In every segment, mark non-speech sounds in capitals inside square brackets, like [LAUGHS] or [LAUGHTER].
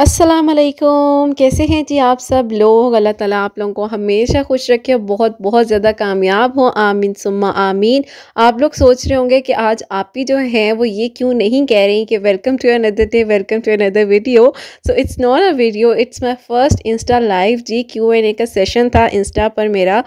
असलकुम कैसे हैं जी आप सब लोग अल्लाह ताला आप लोगों को हमेशा खुश रखे बहुत बहुत ज़्यादा कामयाब हो आमीन सुम्मा आमीन आप लोग सोच रहे होंगे कि आज आप ही जो हैं वो ये क्यों नहीं कह रही कि वेलकम टू अर नदर day welcome to another video so it's not a video it's my first insta live जी क्यू एन ए का सेशन था इंस्टा पर मेरा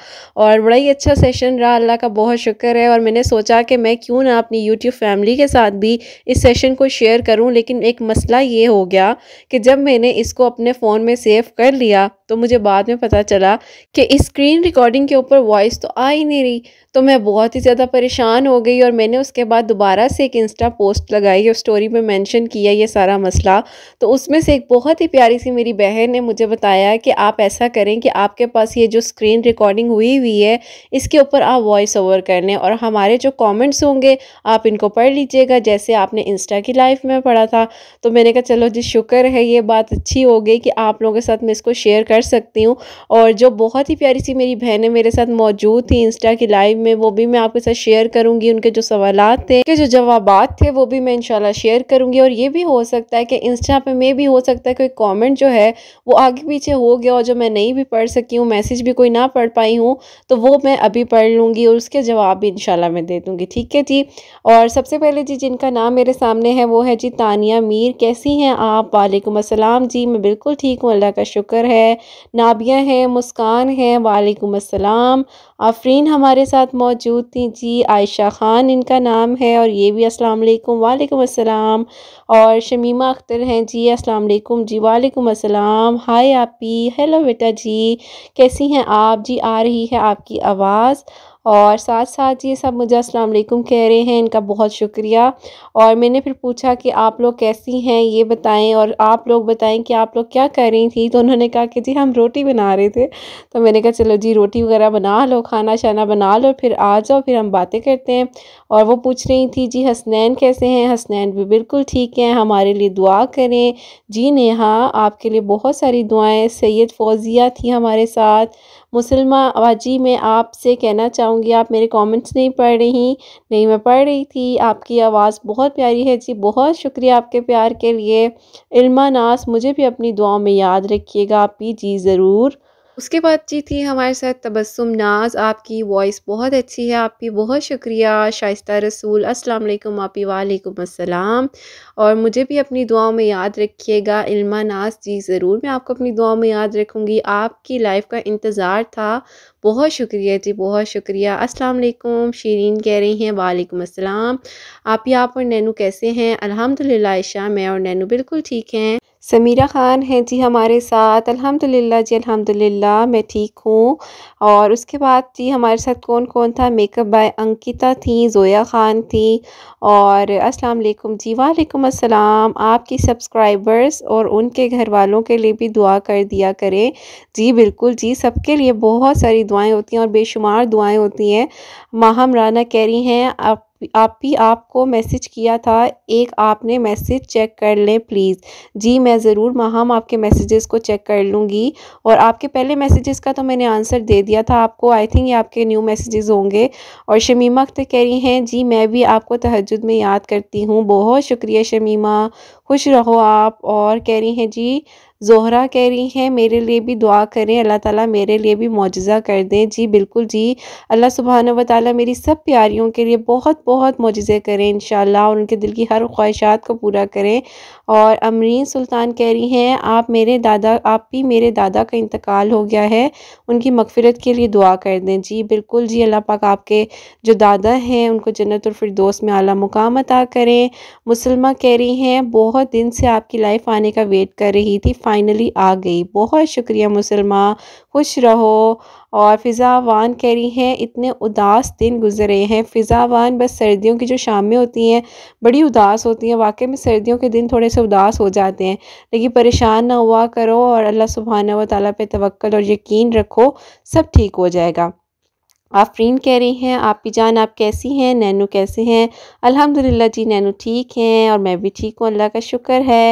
और बड़ा ही अच्छा सेशन रहा अल्लाह का बहुत शुक्र है और मैंने सोचा कि मैं क्यों ना अपनी यूट्यूब फैमिली के साथ भी इस सेशन को शेयर करूँ लेकिन एक मसला ये हो गया कि जब मैंने इसको अपने फ़ोन में सेव कर लिया तो मुझे बाद में पता चला कि स्क्रीन रिकॉर्डिंग के ऊपर वॉइस तो आ ही नहीं रही तो मैं बहुत ही ज़्यादा परेशान हो गई और मैंने उसके बाद दोबारा से एक इंस्टा पोस्ट लगाई और स्टोरी में मेंशन किया ये सारा मसला तो उसमें से एक बहुत ही प्यारी सी मेरी बहन ने मुझे बताया कि आप ऐसा करें कि आपके पास ये जो स्क्रीन रिकॉर्डिंग हुई हुई है इसके ऊपर आप वॉइस ओवर कर लें और हमारे जो कॉमेंट्स होंगे आप इनको पढ़ लीजिएगा जैसे आपने इंस्टा की लाइफ में पढ़ा था तो मैंने कहा चलो जी शुक्र है ये बात अच्छी हो गई कि आप लोगों के साथ मैं इसको शेयर कर कर सकती हूँ और जो बहुत ही प्यारी सी मेरी बहन है मेरे साथ मौजूद थी इंस्टा की लाइव में वो भी मैं आपके साथ शेयर करूँगी उनके जो सवाल थे उनके जो जवाब थे वो भी मैं इनशाला शेयर करूँगी और ये भी हो सकता है कि इंस्टा पर मैं भी हो सकता है कोई कॉमेंट जो है वो आगे पीछे हो गया और जो मैं नहीं भी पढ़ सकी हूँ मैसेज भी कोई ना पढ़ पाई हूँ तो वो मैं अभी पढ़ लूँगी और उसके जवाब भी इनशाला मैं दे दूँगी ठीक है जी और सबसे पहले जी जिनका नाम मेरे सामने है वो है जी तानिया मीर कैसी हैं आप वालेकुम अस्सलाम जी मैं बिल्कुल ठीक हूँ अल्लाह का शुक्र है नाबिया हैं मुस्कान हैं वालेकुम अस्सलाम आफरीन हमारे साथ मौजूद थी जी आयशा ख़ान इनका नाम है और ये भी अस्सलाम वालेकुम वालेकुम अस्सलाम और शमीमा अख्तर हैं जी अस्सलाम वालेकुम जी वालेकुम अस्सलाम हाय आपी हेलो बेटा जी कैसी हैं आप जी आ रही है आपकी आवाज़ और साथ साथ ये सब मुझे अस्सलाम वालेकुम कह रहे हैं इनका बहुत शुक्रिया और मैंने फिर पूछा कि आप लोग कैसी हैं ये बताएं और आप लोग बताएं कि आप लोग क्या कर रही थी तो उन्होंने कहा कि जी हम रोटी बना रहे थे तो मैंने कहा चलो जी रोटी वगैरह बना लो खाना शाना बना लो फिर आ जाओ फिर हम बातें करते हैं और वो पूछ रही थी जी हसनैन कैसे हैं हसनैन भी बिल्कुल ठीक हैं हमारे लिए दुआ करें जी नेहा आपके लिए बहुत सारी दुआएँ सैयद फौजिया थी हमारे साथ मुसलमा आवाजी मैं आपसे कहना चाहूँगी आप मेरे कमेंट्स नहीं पढ़ रही नहीं मैं पढ़ रही थी आपकी आवाज़ बहुत प्यारी है जी बहुत शुक्रिया आपके प्यार के लिए इल्मा नास मुझे भी अपनी दुआओं में याद रखिएगा आप भी जी ज़रूर उसके बाद जी थी हमारे साथ तबस्सुम नाज आपकी वॉइस बहुत अच्छी है आपकी बहुत शुक्रिया शाइस्ता रसूल अस्सलाम वालेकुम आपी वालेकुम अस्सलाम और मुझे भी अपनी दुआओं में याद रखिएगा इल्मा नाज जी ज़रूर मैं आपको अपनी दुआओं में याद रखूँगी आपकी लाइफ का इंतज़ार था बहुत शुक्रिया जी बहुत शुक्रिया अस्सलाम वालेकुम शीरीन कह रही हैं वालेकुम अस्सलाम आप ही आप और नैनू कैसे हैं अल्हम्दुलिल्लाह ईशा मैं और नैनू बिल्कुल ठीक हैं समीरा ख़ान हैं जी हमारे साथ अल्हम्दुलिल्लाह जी अल्हम्दुलिल्लाह मैं ठीक हूँ और उसके बाद जी हमारे साथ कौन कौन था मेकअप बाय अंकिता थी ज़ोया ख़ान थी और अस्सलाम वालेकुम जी वालेकुम अस्सलाम आपकी सब्सक्राइबर्स और उनके घर वालों के लिए भी दुआ कर दिया करें जी बिल्कुल जी सबके लिए बहुत सारी दुआएँ होती हैं और बेशुमार दुआएँ होती हैं माहम राना कह रही हैं आप आप भी आपको मैसेज किया था एक आपने मैसेज चेक कर लें प्लीज़ जी मैं ज़रूर महाम आपके मैसेजेस को चेक कर लूँगी और आपके पहले मैसेजेस का तो मैंने आंसर दे दिया था आपको आई थिंक ये आपके न्यू मैसेजेस होंगे और शमीमा अख्त तो कह रही हैं जी मैं भी आपको तहजद में याद करती हूँ बहुत शुक्रिया शमीमा खुश रहो आप और कह रही हैं जी जोहरा कह रही हैं मेरे लिए भी दुआ करें अल्लाह ताला मेरे लिए भी मुआजा कर दें जी बिल्कुल जी अल्लाह सुबहान व ताली मेरी सब प्यारियों के लिए बहुत बहुत मुआजे करें इन और उनके दिल की हर ख्वाहिशात को पूरा करें और अमरीन सुल्तान कह रही हैं आप मेरे दादा आप भी मेरे दादा का इंतकाल हो गया है उनकी मकफ़रत के लिए दुआ कर दें जी बिल्कुल जी अल्लाह पाक आपके जो दादा हैं उनको जन्नत और फिर दोस्त में अला मुकाम अता करें मुसलमा कह रही हैं बहुत दिन से आपकी लाइफ आने का वेट कर रही थी फाइनली आ गई बहुत शुक्रिया मुसलमान खुश रहो और फ़िज़ावान कह रही हैं इतने उदास दिन गुजरे हैं फ़िज़ावान बस सर्दियों की जो शामें होती हैं बड़ी उदास होती हैं वाकई में सर्दियों के दिन थोड़े से उदास हो जाते हैं लेकिन परेशान ना हुआ करो और अल्लाह सुबहाना व ताली पे तवक्ल और यकीन रखो सब ठीक हो जाएगा आफरीन कह रही हैं आपकी जान आप कैसी हैं नैनू कैसे हैं अल्हम्दुलिल्लाह जी नैनू ठीक हैं और मैं भी ठीक हूँ अल्लाह का शुक्र है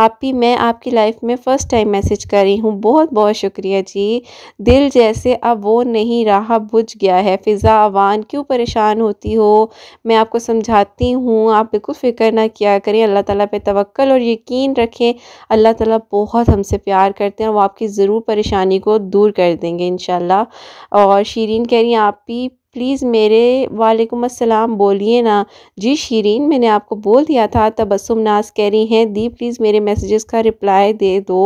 आप ही मैं आपकी लाइफ में फ़र्स्ट टाइम मैसेज कर रही हूँ बहुत बहुत शुक्रिया जी दिल जैसे अब वो नहीं रहा बुझ गया है फ़िज़ा आवान क्यों परेशान होती हो मैं आपको समझाती हूँ आप बिल्कुल फ़िक्र ना किया करें अल्लाह ताला पे तवक्ल और यकीन रखें अल्लाह ताला बहुत हमसे प्यार करते हैं वो आपकी ज़रूर परेशानी को दूर कर देंगे इन और शीरीन कह रही हैं आप ही प्लीज़ मेरे वालेकुम अस्सलाम बोलिए ना जी शीरीन मैंने आपको बोल दिया था तबसुम नास कह रही हैं दी प्लीज़ मेरे मैसेजेस का रिप्लाई दे दो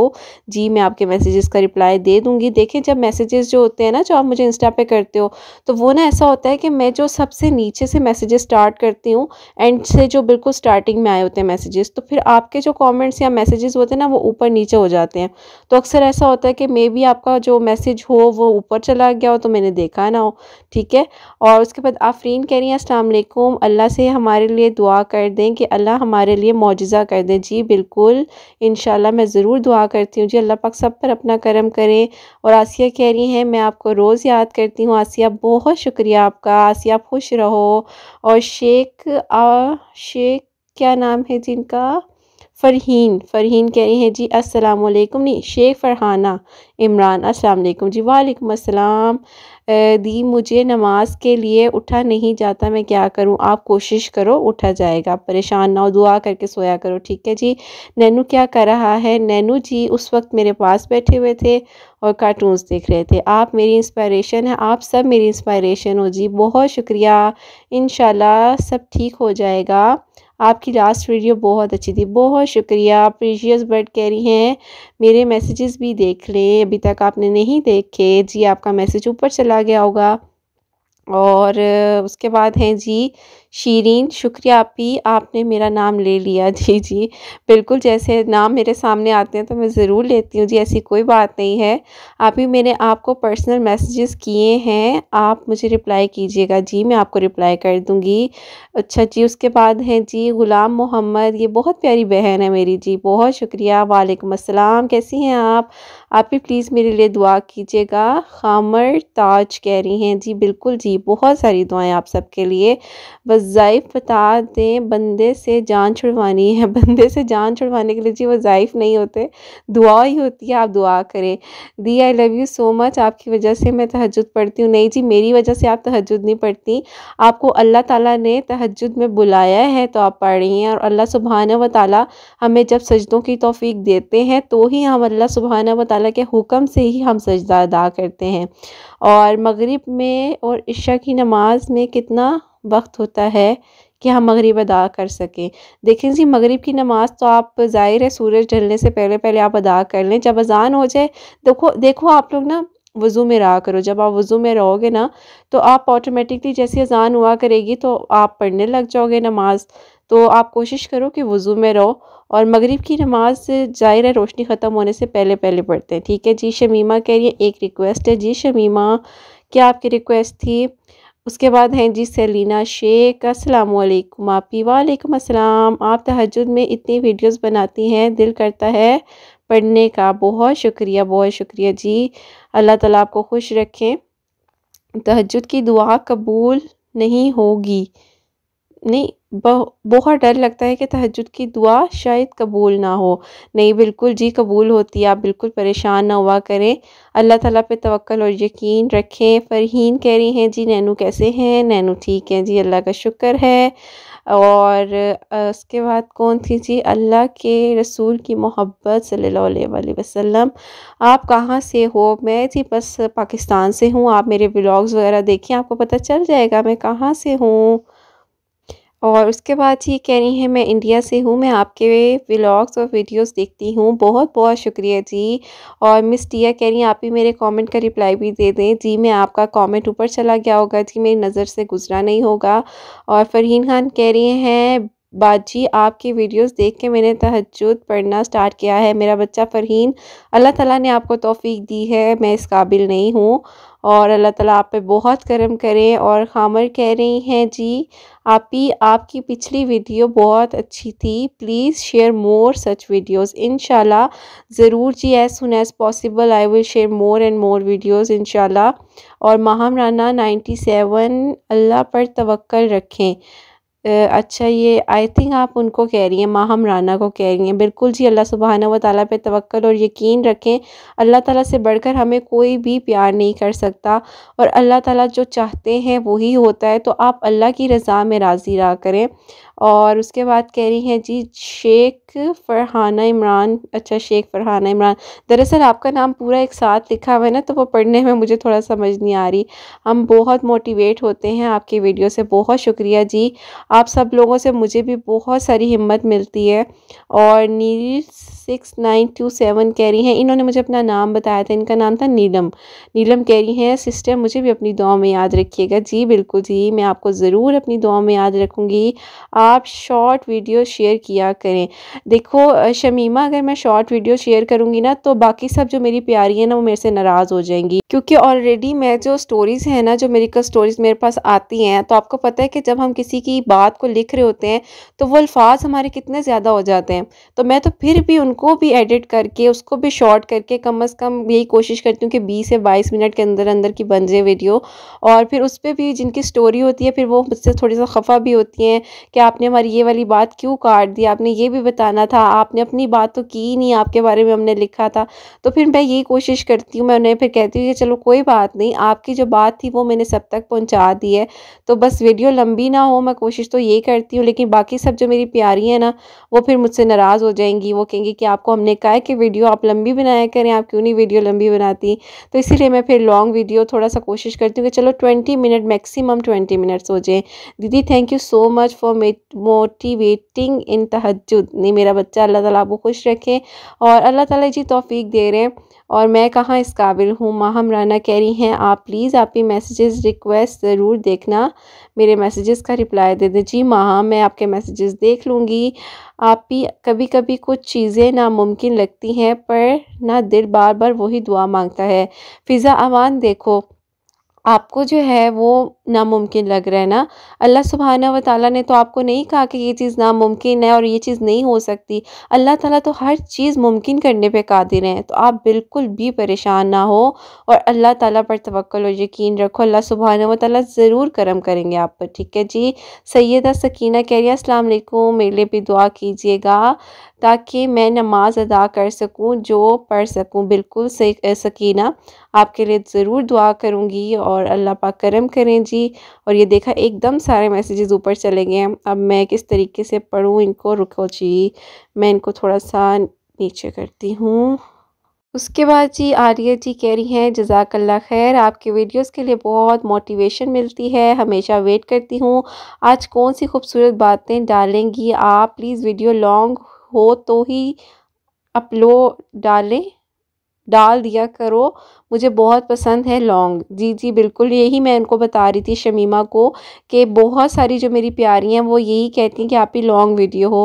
जी मैं आपके मैसेजेस का रिप्लाई दे दूँगी देखें जब मैसेजेस जो होते हैं ना जो आप मुझे इंस्टा पे करते हो तो वो ना ऐसा होता है कि मैं जो सबसे नीचे से मैसेजेस स्टार्ट करती हूँ एंड से जो बिल्कुल स्टार्टिंग में आए होते हैं मैसेजेस तो फिर आपके जो कॉमेंट्स या मैसेजेस होते हैं ना वो ऊपर नीचे हो जाते हैं तो अक्सर ऐसा होता है कि मे बी आपका जो मैसेज हो वो ऊपर चला गया हो तो मैंने देखा ना हो ठीक है और उसके बाद आफरीन कह रही हैं असलकुम अल्लाह से हमारे लिए दुआ कर दें कि अल्लाह हमारे लिए मुजज़ा कर दें जी बिल्कुल इन मैं ज़रूर दुआ करती हूँ जी अल्लाह पाक सब पर अपना करम करें और आसिया कह रही हैं मैं आपको रोज़ याद करती हूँ आसिया बहुत शुक्रिया आपका आसिया खुश रहो और शेख आ शेख क्या नाम है जिनका फ़रहीन फ़रहीन कह रही हैं जी अस्सलाम वालेकुम नहीं शेख फ़रहाना इमरान अस्सलाम वालेकुम जी वालेकुम अस्सलाम दी मुझे नमाज़ के लिए उठा नहीं जाता मैं क्या करूँ आप कोशिश करो उठा जाएगा परेशान ना हो दुआ करके सोया करो ठीक है जी नैनू क्या कर रहा है नैनू जी उस वक्त मेरे पास बैठे हुए थे और कार्टून्स देख रहे थे आप मेरी इंस्पायरेशन है आप सब मेरी इंस्पायरेशन हो जी बहुत शुक्रिया इन सब ठीक हो जाएगा आपकी लास्ट वीडियो बहुत अच्छी थी बहुत शुक्रिया आप प्रीशियस बर्ड कह रही हैं मेरे मैसेजेस भी देख लें अभी तक आपने नहीं देखे जी आपका मैसेज ऊपर चला गया होगा और उसके बाद हैं जी शीरीन शुक्रिया आपी आपने मेरा नाम ले लिया [LAUGHS] जी जी बिल्कुल जैसे नाम मेरे सामने आते हैं तो मैं ज़रूर लेती हूँ जी ऐसी कोई बात नहीं है अभी मैंने आपको पर्सनल मैसेजेस किए हैं आप मुझे रिप्लाई कीजिएगा जी मैं आपको रिप्लाई कर दूँगी अच्छा जी उसके बाद है जी ग़ुलाम मोहम्मद ये बहुत प्यारी बहन है मेरी जी बहुत शुक्रिया वालेकुम अस्सलाम कैसी हैं आप आप भी प्लीज़ मेरे लिए दुआ कीजिएगा खामर ताज कह रही हैं जी बिल्कुल जी बहुत सारी दुआएं आप सबके लिए बस वज़ाइफ बता दें बंदे से जान छुड़वानी है [LAUGHS] बंदे से जान छुड़वाने के लिए जी वज़ाइफ नहीं होते दुआ ही होती है आप दुआ करें दी I love you so much आपकी वजह से मैं तहजद पढ़ती हूँ नहीं जी मेरी वजह से आप तहजद नहीं पढ़ती आपको अल्लाह ताला ने तहजद में बुलाया है तो आप पढ़ रही हैं और अल्लाह सुबहाना व ताली हमें जब सजदों की तोफ़ी देते हैं तो ही हम अल्लाह सुबहाना व ताली के हुक्म से ही हम सजदा अदा करते हैं और मगरब में और इशा की नमाज़ में कितना वक्त होता है कि हम मगरब अदा कर सकें देखें जी मगरब की नमाज़ तो आप ज़ाहिर है सूरज ढलने से पहले पहले आप अदा कर लें जब अजान हो जाए देखो देखो आप लोग ना वज़ू में रहा करो जब आप वज़ू में रहोगे ना तो आप ऑटोमेटिकली जैसे अजान हुआ करेगी तो आप पढ़ने लग जाओगे नमाज तो आप कोशिश करो कि वज़ू में रहो और मगरब की नमाज ज़ाहिर है रोशनी ख़त्म होने से पहले पहले पढ़ते हैं ठीक है जी शमीमा कह रही है एक रिक्वेस्ट है जी शमीमा क्या आपकी रिक्वेस्ट थी उसके बाद हैं जी सेलिना शेख असलकुम आपी वालेकुम अस्सलाम आप तहजद में इतनी वीडियोस बनाती हैं दिल करता है पढ़ने का बहुत शुक्रिया बहुत शुक्रिया जी अल्लाह ताला आपको खुश रखें तहजद की दुआ कबूल नहीं होगी नहीं बहुत डर लगता है कि तहजद की दुआ शायद कबूल ना हो नहीं बिल्कुल जी कबूल होती है आप बिल्कुल परेशान ना हुआ करें अल्लाह ताला पे तवक्ल और यकीन रखें फरहीन कह रही हैं जी नैनू कैसे हैं नैनू ठीक हैं जी अल्लाह का शुक्र है और उसके बाद कौन थी जी अल्लाह के रसूल की मोहब्बत सल्लल्लाहु अलैहि वसल्लम आप कहाँ से हो मैं जी बस पाकिस्तान से हूँ आप मेरे ब्लॉग्स वगैरह देखें आपको पता चल जाएगा मैं कहाँ से हूँ और उसके बाद जी कह रही हैं मैं इंडिया से हूँ मैं आपके व्लॉग्स और वीडियोस देखती हूँ बहुत बहुत शुक्रिया जी और मिस टिया कह रही हैं आप ही मेरे कमेंट का रिप्लाई भी दे दें जी मैं आपका कमेंट ऊपर चला गया होगा जी मेरी नज़र से गुजरा नहीं होगा और फरहीन खान कह रही हैं बाजी आपकी वीडियोस देख के मैंने तहजद पढ़ना स्टार्ट किया है मेरा बच्चा फरहीन अल्लाह ताला ने आपको तोफ़ी दी है मैं इस काबिल नहीं हूँ और अल्लाह ताला आप पे बहुत करम करे और खामर कह रही हैं जी आप ही आपकी पिछली वीडियो बहुत अच्छी थी please share more such videos इन ज़रूर जी as soon as possible I will share more and more videos इन और माहम राना नाइन्टी सेवन अल्लाह पर तवक्ल रखें अच्छा ये आई थिंक आप उनको कह रही हैं माहम राना को कह रही हैं बिल्कुल जी अल्लाह सुबहाना व ताली पर तवक्ल और यकीन रखें अल्लाह ताला से बढ़कर हमें कोई भी प्यार नहीं कर सकता और अल्लाह ताला जो चाहते हैं वही होता है तो आप अल्लाह की रज़ा में राज़ी रहा करें और उसके बाद कह रही हैं जी शेख फ़रहाना इमरान अच्छा शेख फ़रहाना इमरान दरअसल आपका नाम पूरा एक साथ लिखा हुआ है ना तो वो पढ़ने में मुझे थोड़ा समझ नहीं आ रही हम बहुत मोटिवेट होते हैं आपकी वीडियो से बहुत शुक्रिया जी आप सब लोगों से मुझे भी बहुत सारी हिम्मत मिलती है और Neel six nine two seven कैरी हैं इन्होंने मुझे अपना नाम बताया था इनका नाम था नीलम नीलम कैरी हैं सिस्टर मुझे भी अपनी दुआ में याद रखिएगा जी बिल्कुल जी मैं आपको ज़रूर अपनी दुआ में याद रखूँगी आप शॉर्ट वीडियो शेयर किया करें देखो शमीमा अगर मैं शॉर्ट वीडियो शेयर करूँगी ना तो बाकी सब जो मेरी प्यारी है ना वो मेरे से नाराज़ हो जाएंगी क्योंकि ऑलरेडी मैं जो स्टोरीज़ हैं ना जो मेरी स्टोरीज़ मेरे पास आती हैं तो आपको पता है कि जब हम किसी की बात को लिख रहे होते हैं तो वो अल्फाज हमारे कितने ज़्यादा हो जाते हैं तो मैं तो फिर भी उन उनको भी एडिट करके उसको भी शॉर्ट करके कम अज़ कम यही कोशिश करती हूँ कि बीस से बाईस मिनट के अंदर अंदर की बन जाए वीडियो और फिर उस पर भी जिनकी स्टोरी होती है फिर वो मुझसे थोड़ी सा खफा भी होती हैं कि आपने हमारी ये वाली बात क्यों काट दी आपने ये भी बताना था आपने अपनी बात तो की ही नहीं आपके बारे में हमने लिखा था तो फिर मैं यही कोशिश करती हूँ मैं उन्हें फिर कहती हूँ कि चलो कोई बात नहीं आपकी जो बात थी वो मैंने सब तक पहुँचा दी है तो बस वीडियो लंबी ना हो मैं कोशिश तो यही करती हूँ लेकिन बाकी सब जो मेरी प्यारी है ना वो फिर मुझसे नाराज़ हो जाएंगी वो कहेंगी कि आपको हमने कहा है कि वीडियो आप लंबी बनाया करें आप क्यों नहीं वीडियो लंबी बनाती तो इसीलिए मैं फिर लॉन्ग वीडियो थोड़ा सा कोशिश करती हूँ कि चलो twenty minute maximum twenty minutes हो जाए दीदी thank you so much for motivating in तहजद नहीं मेरा बच्चा अल्लाह ताला आपको खुश रखें और अल्लाह ताला जी तोफ़ी दे रहे हैं और मैं कहाँ इस काबिल हूँ माहम राना कह रही हैं आप प्लीज़ आपकी मैसेजेस रिक्वेस्ट ज़रूर देखना मेरे मैसेजेस का रिप्लाई दे दें जी माह मैं आपके मैसेजेस देख लूँगी आप भी कभी कभी कुछ चीज़ें नामुमकिन लगती हैं पर ना दिल बार बार वही दुआ मांगता है फ़िज़ा अवान देखो आपको जो है वो नामुमकिन लग रहा है ना अल्लाह सुबहाना व ताली ने तो आपको नहीं कहा कि ये चीज़ नामुमकिन है और ये चीज़ नहीं हो सकती अल्लाह ताला तो हर चीज़ मुमकिन करने पे कादिर हैं तो आप बिल्कुल भी परेशान ना हो और अल्लाह ताला पर तवक्ल और यकीन रखो अल्लाह सुबहाना व ताली ज़रूर करम करेंगे आप पर ठीक है जी सैदा सकीना कह रही है मेरे लिए भी दुआ कीजिएगा ताकि मैं नमाज़ अदा कर सकूं जो पढ़ सकूं बिल्कुल से सकीना आपके लिए ज़रूर दुआ करूंगी और अल्लाह पाक करम करें जी और ये देखा एकदम सारे मैसेजेस ऊपर चले गए हैं अब मैं किस तरीके से पढ़ूँ इनको रुको जी मैं इनको थोड़ा सा नीचे करती हूँ उसके बाद जी आर्या जी कह रही हैं जजाकल्ला खैर आपके वीडियोस के लिए बहुत मोटिवेशन मिलती है हमेशा वेट करती हूँ आज कौन सी खूबसूरत बातें डालेंगी आप प्लीज़ वीडियो लॉन्ग हो तो ही अपलोड डालें डाल दिया करो मुझे बहुत पसंद है लॉन्ग जी जी बिल्कुल यही मैं उनको बता रही थी शमीमा को कि बहुत सारी जो मेरी प्यारी हैं वो यही कहती हैं कि आप ही लॉन्ग वीडियो हो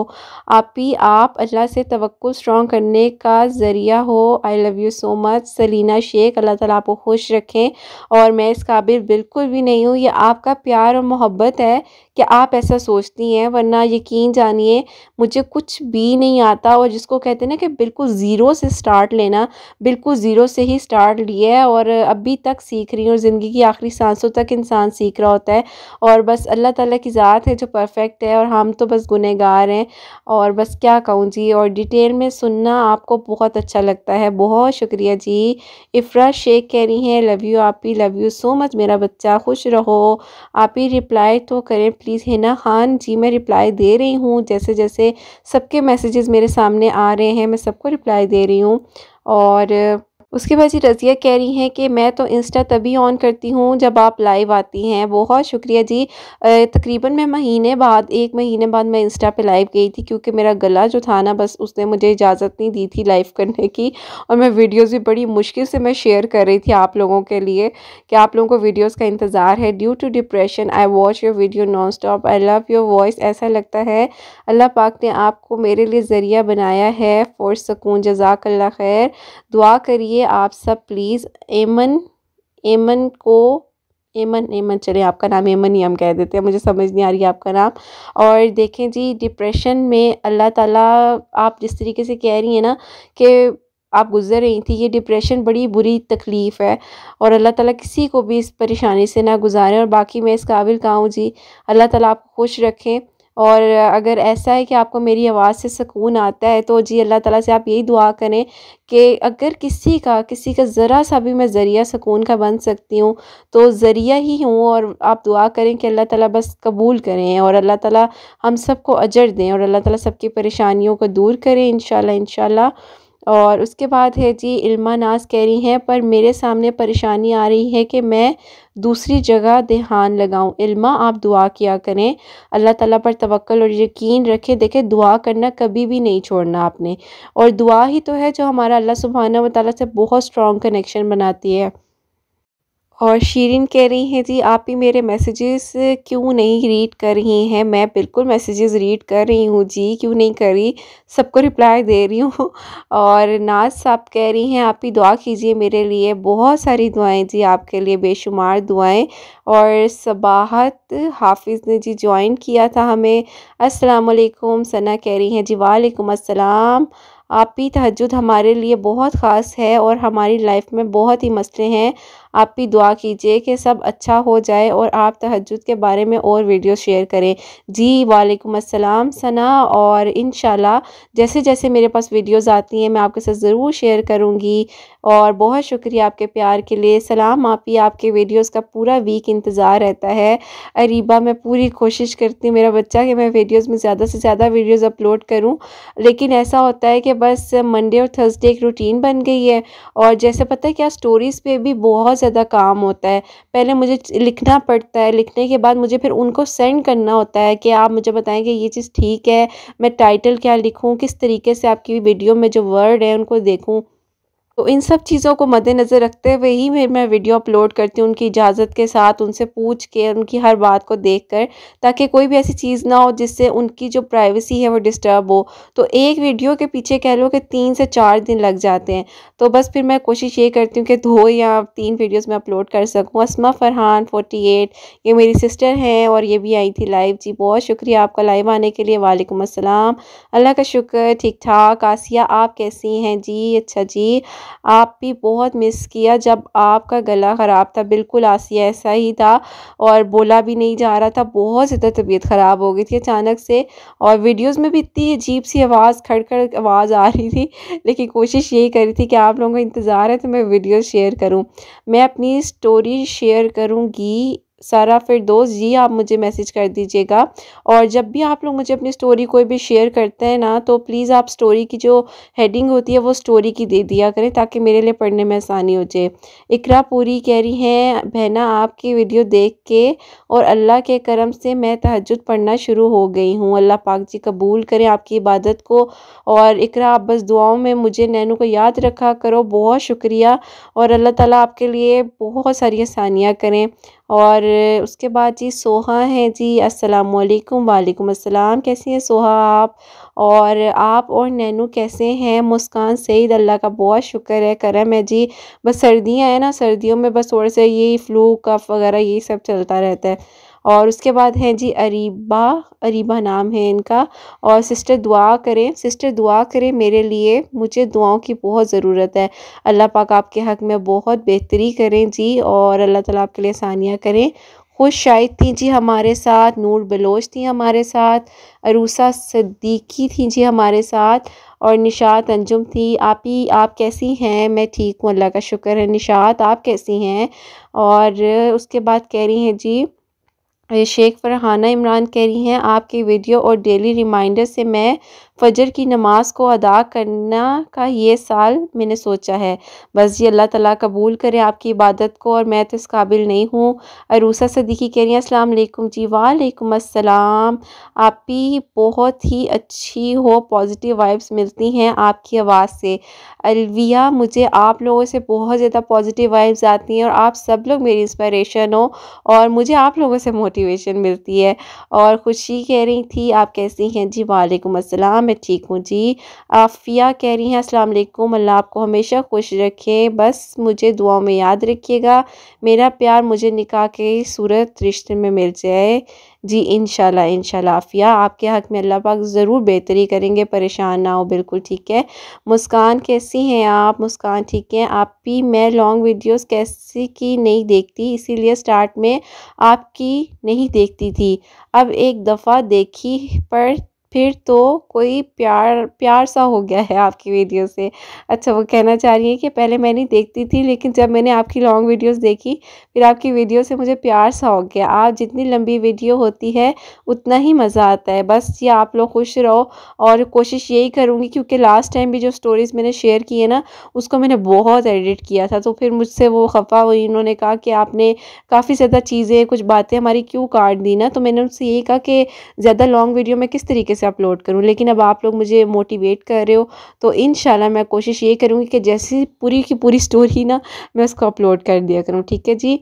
आप ही आप अल्लाह से तवक्ल स्ट्रॉन्ग करने का ज़रिया हो I love you so much Salina Shaikh अल्लाह ताला आपको खुश रखें और मैं इस काबिल बिल्कुल भी नहीं हूँ ये आपका प्यार और मोहब्बत है कि आप ऐसा सोचती हैं वरना यकीन जानिए मुझे कुछ भी नहीं आता और जिसको कहते हैं ना कि बिल्कुल ज़ीरो से स्टार्ट लेना बिल्कुल ज़ीरो से ही स्टार्ट पड़ी है और अभी तक सीख रही हूँ और ज़िंदगी की आखिरी सांसों तक इंसान सीख रहा होता है और बस अल्लाह ताला की ज़ात है जो परफेक्ट है और हम तो बस गुनहगार हैं और बस क्या कहूँ जी और डिटेल में सुनना आपको बहुत अच्छा लगता है बहुत शुक्रिया जी इफ़रा शेख कह रही हैं लव यू आप ही लव यू सो मच मेरा बच्चा खुश रहो आप ही रिप्लाई तो करें प्लीज़ हिना खान जी मैं रिप्लाई दे रही हूँ जैसे जैसे सबके मैसेजेस मेरे सामने आ रहे हैं मैं सबको रिप्लाई दे रही हूँ और उसके बाद जी रज़िया कह रही हैं कि मैं तो इंस्टा तभी ऑन करती हूँ जब आप लाइव आती हैं बहुत शुक्रिया जी तकरीबन मैं महीने बाद एक महीने बाद मैं इंस्टा पे लाइव गई थी क्योंकि मेरा गला जो था ना बस उसने मुझे इजाज़त नहीं दी थी लाइव करने की और मैं वीडियोज़ भी बड़ी मुश्किल से मैं शेयर कर रही थी आप लोगों के लिए कि आप लोगों को वीडियोज़ का इंतज़ार है due to depression I watch your video non stop I love your voice ऐसा लगता है अल्लाह पाक ने आपको मेरे लिए ज़रिया बनाया है फॉर सकून जजाक खैर दुआ करिए चलिए आप सब प्लीज़ एमन एमन को एमन एमन चले आपका नाम एमन ही हम कह देते हैं मुझे समझ नहीं आ रही है आपका नाम और देखें जी डिप्रेशन में अल्लाह ताला आप जिस तरीके से कह रही हैं ना कि आप गुजर रही थी ये डिप्रेशन बड़ी बुरी तकलीफ़ है और अल्लाह ताला किसी को भी इस परेशानी से ना गुजारें और बाकी मैं इस काबिल का हूँ जी अल्लाह ताला आपको खुश रखें और अगर ऐसा है कि आपको मेरी आवाज़ से सुकून आता है तो जी अल्लाह ताला से आप यही दुआ करें कि अगर किसी का किसी का ज़रा सा भी मैं ज़रिया सुकून का बन सकती हूँ तो ज़रिया ही हूँ और आप दुआ करें कि अल्लाह ताला बस कबूल करें और अल्लाह ताला हम सबको अजर दें और अल्लाह ताला सबकी परेशानियों को दूर करें इन शाला और उसके बाद है जी इल्मा नाज कह रही हैं पर मेरे सामने परेशानी आ रही है कि मैं दूसरी जगह देहान लगाऊं इल्मा आप दुआ किया करें अल्लाह ताला पर तवक्ल और यकीन रखें देखें दुआ करना कभी भी नहीं छोड़ना आपने और दुआ ही तो है जो हमारा अल्लाह सुबहाना वाली से बहुत स्ट्रॉन्ग कनेक्शन बनाती है और शीरिन कह रही हैं जी आप ही मेरे मैसेजेस क्यों नहीं रीड कर रही हैं मैं बिल्कुल मैसेजेस रीड कर रही हूँ जी क्यों नहीं कर रही सबको रिप्लाई दे रही हूँ और नाज साहब कह रही हैं आप ही दुआ कीजिए मेरे लिए बहुत सारी दुआएं जी आपके लिए बेशुमार दुआएं और सबाहत हाफिज़ ने जी ज्वाइन किया था हमें असलकुम सना कह रही हैं जी वालेकुम असलम आपकी तहजद हमारे लिए बहुत ख़ास है और हमारी लाइफ में बहुत ही मसले हैं आप भी दुआ कीजिए कि सब अच्छा हो जाए और आप तहजद के बारे में और वीडियो शेयर करें जी वालेकुम अस्सलाम सना और इन जैसे जैसे मेरे पास वीडियोज़ आती हैं मैं आपके साथ ज़रूर शेयर करूँगी और बहुत शुक्रिया आपके प्यार के लिए सलाम आपी आपके वीडियोस का पूरा वीक इंतज़ार रहता है अरीबा मैं पूरी कोशिश करती हूँ मेरा बच्चा कि मैं वीडियोस में ज़्यादा से ज़्यादा वीडियोस अपलोड करूँ लेकिन ऐसा होता है कि बस मंडे और थर्सडे एक रूटीन बन गई है और जैसे पता है क्या स्टोरीज़ पर भी बहुत ज़्यादा काम होता है पहले मुझे लिखना पड़ता है लिखने के बाद मुझे फिर उनको सेंड करना होता है कि आप मुझे बताएँ कि ये चीज़ ठीक है मैं टाइटल क्या लिखूँ किस तरीके से आपकी वीडियो में जो वर्ड है उनको देखूँ तो इन सब चीज़ों को मद्देनज़र रखते हुए ही मैं मैं वीडियो अपलोड करती हूँ उनकी इजाज़त के साथ उनसे पूछ के उनकी हर बात को देख कर ताकि कोई भी ऐसी चीज़ ना हो जिससे उनकी जो प्राइवेसी है वो डिस्टर्ब हो तो एक वीडियो के पीछे कह लो कि तीन से चार दिन लग जाते हैं तो बस फिर मैं कोशिश ये करती हूँ कि दो या तीन वीडियोज़ मैं अपलोड कर सकूँ असमा फरहान फोर्टी एट ये मेरी सिस्टर हैं और ये भी आई थी लाइव जी बहुत शुक्रिया आपका लाइव आने के लिए वालेकुम अस्सलाम अल्लाह का शुक्र ठीक ठाक आसिया आप कैसी हैं जी अच्छा जी आप भी बहुत मिस किया जब आपका गला ख़राब था बिल्कुल आसिया ऐसा ही था और बोला भी नहीं जा रहा था बहुत ज़्यादा तबीयत ख़राब हो गई थी अचानक से और वीडियोस में भी इतनी अजीब सी आवाज़ खड़ खड़ आवाज़ आ रही थी लेकिन कोशिश यही करी थी कि आप लोगों का इंतज़ार है तो मैं वीडियो शेयर करूँ मैं अपनी स्टोरी शेयर करूँगी सारा फिरदोस जी आप मुझे मैसेज कर दीजिएगा और जब भी आप लोग मुझे अपनी स्टोरी कोई भी शेयर करते हैं ना तो प्लीज़ आप स्टोरी की जो हेडिंग होती है वो स्टोरी की दे दिया करें ताकि मेरे लिए पढ़ने में आसानी हो जाए इकरा पूरी कह रही हैं बहना आपकी वीडियो देख के और अल्लाह के करम से मैं तहजद पढ़ना शुरू हो गई हूँ अल्लाह पाक जी कबूल करें आपकी इबादत को और इकरा आप बस दुआओं में मुझे नैनू को याद रखा करो बहुत शुक्रिया और अल्लाह ताला आपके लिए बहुत सारी आसानियाँ करें और उसके बाद जी सोहा हैं जी असलकम वालेकुम असलम कैसी हैं सोहा आप और आप और नैनू कैसे हैं मुस्कान सईद अल्लाह का बहुत शुक्र है करम है जी बस सर्दियाँ हैं ना सर्दियों में बस थोड़ा सा यही फ़्लू कफ़ वगैरह यही सब चलता रहता है और उसके बाद हैं जी अरीबा अरीबा नाम है इनका और सिस्टर दुआ करें सिस्टर दुआ करें मेरे लिए मुझे दुआओं की बहुत ज़रूरत है अल्लाह पाक आपके हक़ में बहुत बेहतरी करें जी और अल्लाह ताला आपके लिए आसानियाँ करें खुश शाहिद थी जी हमारे साथ नूर बलोच थी हमारे साथ अरूसा सद्दीकी थी जी हमारे साथ और निशात अंजुम थी आप ही आप कैसी हैं मैं ठीक हूँ अल्लाह का शुक्र है निशात आप कैसी हैं और उसके बाद कह रही हैं जी शेख फरहाना इमरान कह रही हैं आपकी वीडियो और डेली रिमाइंडर से मैं फ़जर की नमाज़ को अदा करना का ये साल मैंने सोचा है बस जी अल्लाह ताला कबूल करे आपकी इबादत को और मैं तो इस काबिल नहीं हूँ अरूसा सदीकी कह रही हैं असलम जी वालेकुम असलम आप ही बहुत ही अच्छी हो पॉजिटिव वाइब्स मिलती हैं आपकी आवाज़ से अलविया मुझे आप लोगों से बहुत ज़्यादा पॉजिटिव वाइब्स आती हैं और आप सब लोग मेरी इंस्परेशन हो और मुझे आप लोगों से मोटिवेशन मिलती है और खुशी कह रही थी आप कैसी हैं जी वालेकुम असलम मैं ठीक हूँ जी आफिया कह रही हैं अस्सलाम वालेकुम अल्लाह आपको हमेशा खुश रखे बस मुझे दुआओं में याद रखिएगा मेरा प्यार मुझे निकाह के सूरत रिश्ते में मिल जाए जी इन इंशाल्लाह आफिया आपके हक़ में अल्लाह पाक ज़रूर बेहतरी करेंगे परेशान ना हो बिल्कुल ठीक है मुस्कान कैसी हैं आप मुस्कान ठीक हैं आप भी मैं लॉन्ग वीडियोस कैसी की नहीं देखती इसीलिए स्टार्ट में आपकी नहीं देखती थी अब एक दफ़ा देखी पर फिर तो कोई प्यार प्यार सा हो गया है आपकी वीडियो से अच्छा वो कहना चाह रही है कि पहले मैं नहीं देखती थी लेकिन जब मैंने आपकी लॉन्ग वीडियोस देखी फिर आपकी वीडियो से मुझे प्यार सा हो गया आप जितनी लंबी वीडियो होती है उतना ही मज़ा आता है बस ये आप लोग खुश रहो और कोशिश यही करूँगी क्योंकि लास्ट टाइम भी जो स्टोरीज़ मैंने शेयर की है ना उसको मैंने बहुत एडिट किया था तो फिर मुझसे वो खफा हुई उन्होंने कहा कि आपने काफ़ी ज़्यादा चीज़ें कुछ बातें हमारी क्यों काट दी ना तो मैंने उनसे यही कहा कि ज़्यादा लॉन्ग वीडियो में किस तरीके से से अपलोड करूँ लेकिन अब आप लोग मुझे मोटिवेट कर रहे हो तो इन मैं कोशिश ये करूँगी कि जैसे पूरी की पूरी स्टोरी ना मैं उसको अपलोड कर दिया करूँ ठीक है जी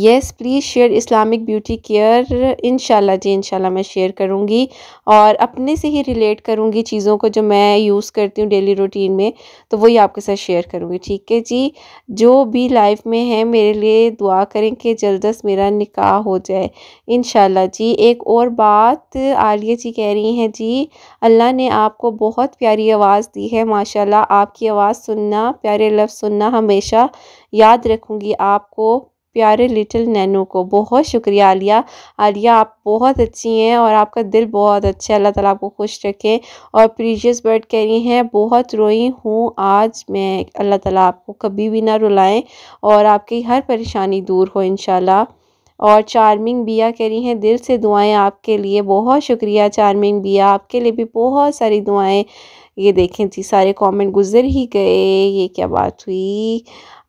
yes please share Islamic beauty care इनशाला जी इनशाला मैं शेयर करूँगी और अपने से ही रिलेट करूँगी चीज़ों को जो मैं यूज़ करती हूँ डेली रूटीन में तो वही आपके साथ शेयर करूँगी ठीक है जी जो भी लाइफ में है मेरे लिए दुआ करें कि अज मेरा निकाह हो जाए इन जी एक और बात आलिया जी कह रही हैं जी अल्लाह ने आपको बहुत प्यारी आवाज़ दी है माशाल्लाह आपकी आवाज़ सुनना प्यारे लफ्ज़ सुनना हमेशा याद रखूँगी आपको प्यारे लिटिल नैनू को बहुत शुक्रिया आलिया आलिया आप बहुत अच्छी हैं और आपका दिल बहुत अच्छा है अल्लाह ताला आपको खुश रखे और प्रीजियस बर्ड कह रही हैं बहुत रोई हूँ आज मैं अल्लाह ताला आपको कभी भी ना रुलाएं और आपकी हर परेशानी दूर हो इनशाला और चार्मिंग बिया कह रही हैं दिल से दुआएं आपके लिए बहुत शुक्रिया चार्मिंग बिया आपके लिए भी बहुत सारी दुआएं ये देखें थी सारे कमेंट गुजर ही गए ये क्या बात हुई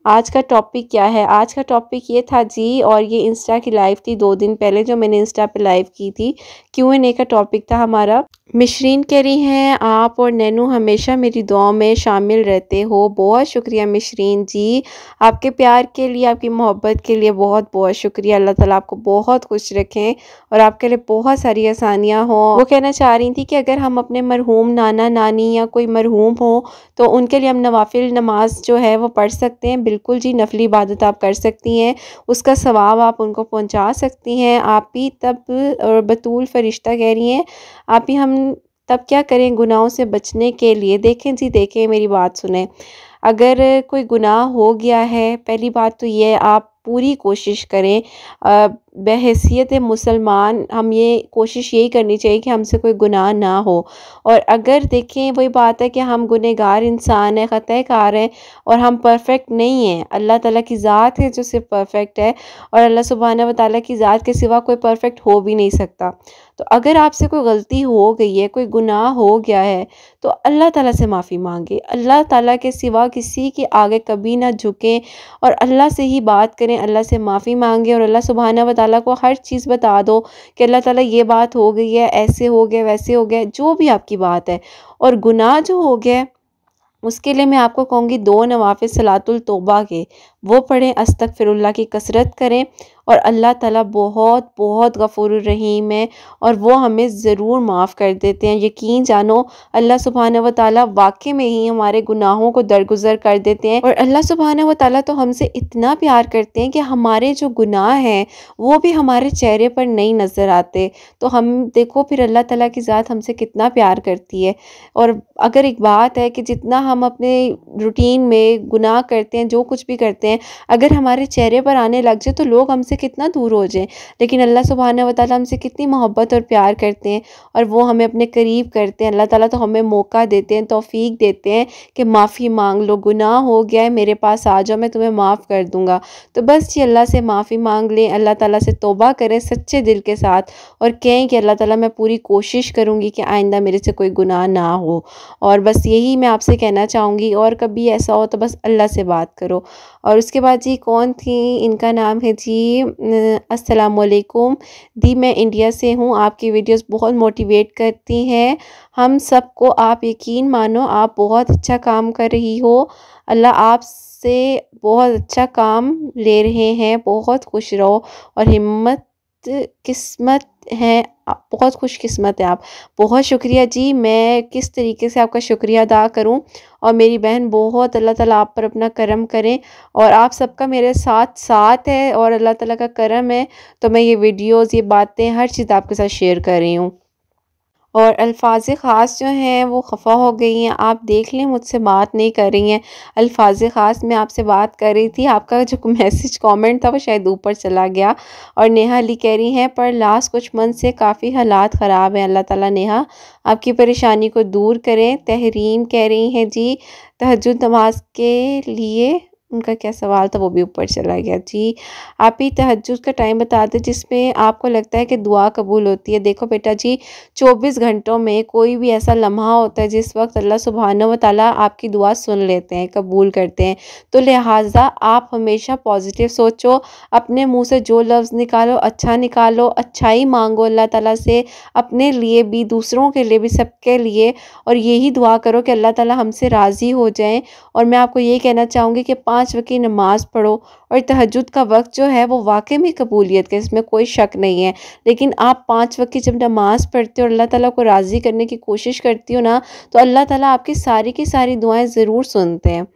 आज का टॉपिक क्या है आज का टॉपिक ये था जी और ये इंस्टा की लाइव थी दो दिन पहले जो मैंने इंस्टा पे लाइव की थी क्यू एन ए का टॉपिक था हमारा मिश्रीन कह रही हैं आप और नैनू हमेशा मेरी दुआ में शामिल रहते हो बहुत शुक्रिया मिश्रीन जी आपके प्यार के लिए आपकी मोहब्बत के लिए बहुत बहुत शुक्रिया अल्लाह ताला आपको बहुत खुश रखें और आपके लिए बहुत सारी आसानियाँ हों वो कहना चाह रही थी कि अगर हम अपने मरहूम नाना नानी या कोई मरहूम हो तो उनके लिए हम नवाफिल नमाज जो है वो पढ़ सकते हैं बिल्कुल जी नफली इबादत आप कर सकती हैं उसका सवाब आप उनको पहुँचा सकती हैं आप ही तब और बतूल फरिश्ता कह रही हैं आप ही हम तब क्या करें गुनाहों से बचने के लिए देखें जी देखें मेरी बात सुने अगर कोई गुनाह हो गया है पहली बात तो ये आप पूरी कोशिश करें बहसीत मुसलमान हम ये कोशिश यही करनी चाहिए कि हमसे कोई गुनाह ना हो और अगर देखें वही बात है कि हम गुनहगार इंसान हैं ख़तःकार हैं और हम परफेक्ट नहीं हैं अल्लाह ताला की ज़ात है जो सिर्फ परफेक्ट है और अल्लाह सुबहाना व ताली की ज़ात के सिवा कोई परफेक्ट हो भी नहीं सकता तो अगर आपसे कोई गलती हो गई है कोई गुनाह हो गया है तो अल्लाह ताली से माफ़ी मांगे अल्लाह ताली के सिवा किसी के आगे कभी ना झुकें और अल्लाह से ही बात करें अल्लाह से माफ़ी मांगे और अल्लाह सुबहाना व ताला को हर चीज़ बता दो कि अल्लाह ताला ये बात हो गई है ऐसे हो गया वैसे हो गया जो भी आपकी बात है और गुनाह जो हो गया उसके लिए मैं आपको कहूँगी दो नवाफ़ सलातुल तोबा के वो पढ़ें अस्तक की कसरत करें और अल्लाह ताला बहुत बहुत गफ़ूर रहीम है और वो हमें ज़रूर माफ़ कर देते हैं यकीन जानो अल्लाह सुबहाना व ताली वाक़ में ही हमारे गुनाहों को दरगुजर कर देते हैं और अल्लाह सुबहाना व ताली तो हमसे इतना प्यार करते हैं कि हमारे जो गुनाह हैं वो भी हमारे चेहरे पर नहीं नज़र आते तो हम देखो फिर अल्लाह ताली की ज़ात हमसे कितना प्यार करती है और अगर एक बात है कि जितना हम अपने रूटीन में गुनाह करते हैं जो कुछ भी करते हैं अगर हमारे चेहरे पर आने लग जाए तो लोग हमसे हमसे कितना दूर हो जाए लेकिन अल्लाह सुबहाना वाली हमसे कितनी मोहब्बत और प्यार करते हैं और वो हमें अपने करीब करते हैं अल्लाह ताला तो हमें मौका देते हैं तोफ़ी देते हैं कि माफ़ी मांग लो गुनाह हो गया है मेरे पास आ जाओ मैं तुम्हें माफ़ कर दूँगा तो बस ये अल्लाह से माफ़ी मांग लें अल्लाह ताली से तोबा करें सच्चे दिल के साथ और कहें कि अल्लाह ताली मैं पूरी कोशिश करूँगी कि आइंदा मेरे से कोई गुनाह ना हो और बस यही मैं आपसे कहना चाहूँगी और कभी ऐसा हो तो बस अल्लाह से बात करो और उसके बाद जी कौन थी इनका नाम है जी अस्सलाम वालेकुम दी मैं इंडिया से हूँ आपकी वीडियोस बहुत मोटिवेट करती हैं हम सबको आप यकीन मानो आप बहुत अच्छा काम कर रही हो अल्लाह आप से बहुत अच्छा काम ले रहे हैं बहुत खुश रहो और हिम्मत किस्मत हैं बहुत खुशकिस्मत है आप बहुत शुक्रिया जी मैं किस तरीके से आपका शुक्रिया अदा करूं और मेरी बहन बहुत अल्लाह ताला आप पर अपना करम करें और आप सबका मेरे साथ साथ है और अल्लाह ताला का करम है तो मैं ये वीडियोस ये बातें हर चीज़ आपके साथ शेयर कर रही हूँ और अल्फाज ख़ास जो हैं वो खफ़ा हो गई हैं आप देख लें मुझसे बात नहीं कर रही हैं अल्फाज ख़ास मैं आपसे बात कर रही थी आपका जो मैसेज [LAUGHS] कमेंट था वो शायद ऊपर चला गया और नेहा अली कह रही हैं पर लास्ट कुछ मन से काफ़ी हालात ख़राब हैं अल्लाह ताला नेहा आपकी परेशानी को दूर करें तहरीम कह रही हैं जी तहजद नमाज के लिए उनका क्या सवाल था वो भी ऊपर चला गया जी आप ही तहज़ का टाइम बता दें जिसमें आपको लगता है कि दुआ कबूल होती है देखो बेटा जी चौबीस घंटों में कोई भी ऐसा लम्हा होता है जिस वक्त अल्लाह सुबहान व आपकी दुआ सुन लेते हैं कबूल करते हैं तो लिहाजा आप हमेशा पॉजिटिव सोचो अपने मुँह से जो लफ्ज़ निकालो अच्छा निकालो ही मांगो अल्लाह ताला से अपने लिए भी दूसरों के लिए भी सबके लिए और यही दुआ करो कि अल्लाह ताला हमसे राज़ी हो जाएं और मैं आपको ये कहना चाहूँगी कि पाँच पाँच वक़्त की नमाज़ पढ़ो और तहजद का वक्त जो है वो वाकई में कबूलियत का इसमें कोई शक नहीं है लेकिन आप पाँच वक्त की जब नमाज़ पढ़ते हो और अल्लाह ताला को राज़ी करने की कोशिश करती हो ना तो अल्लाह ताला आपकी सारी की सारी दुआएं ज़रूर सुनते हैं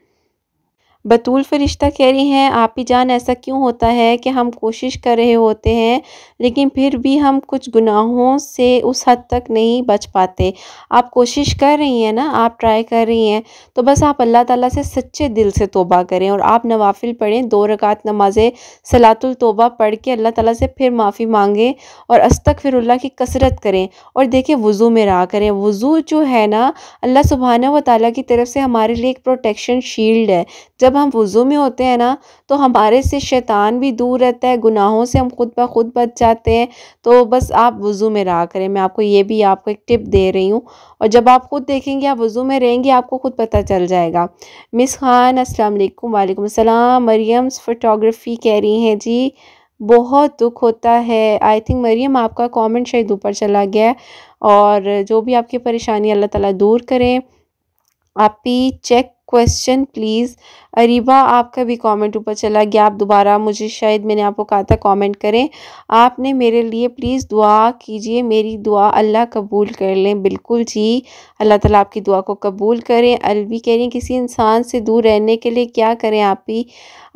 बतूल फ़रिश्ता कह रही हैं आप ही जान ऐसा क्यों होता है कि हम कोशिश कर रहे होते हैं लेकिन फिर भी हम कुछ गुनाहों से उस हद तक नहीं बच पाते आप कोशिश कर रही हैं ना आप ट्राई कर रही हैं तो बस आप अल्लाह ताला से सच्चे दिल से तोबा करें और आप नवाफिल पढ़ें दो रकात नमाज़ें सलातुल तोबा पढ़ के अल्लाह ताला से फिर माफ़ी मांगें और अल्लाह की कसरत करें और देखें वज़ू में रहा करें वज़ू जो है ना अल्लाह सुबहाना व ताली की तरफ से हमारे लिए एक प्रोटेक्शन शील्ड है जब जब हम वज़ू में होते हैं ना तो हमारे से शैतान भी दूर रहता है गुनाहों से हम खुद ब खुद बच जाते हैं तो बस आप वज़ू में रहा करें मैं आपको ये भी आपको एक टिप दे रही हूँ और जब आप खुद देखेंगे आप वज़ू में रहेंगे आपको खुद पता चल जाएगा मिस खान अस्सलाम वालेकुम वालेकुम मरियम्स फ़ोटोग्राफ़ी कह रही हैं जी बहुत दुख होता है आई थिंक मरियम आपका कमेंट शायद ऊपर चला गया और जो भी आपकी परेशानी अल्लाह ताला दूर करें आप ही चेक क्वेश्चन प्लीज़ अरिबा आपका भी कमेंट ऊपर चला गया आप दोबारा मुझे शायद मैंने आपको कहा था कमेंट करें आपने मेरे लिए प्लीज़ दुआ कीजिए मेरी दुआ अल्लाह कबूल कर लें बिल्कुल जी अल्लाह ताला आपकी दुआ को कबूल करें अलवी कह रही किसी इंसान से दूर रहने के लिए क्या करें आप ही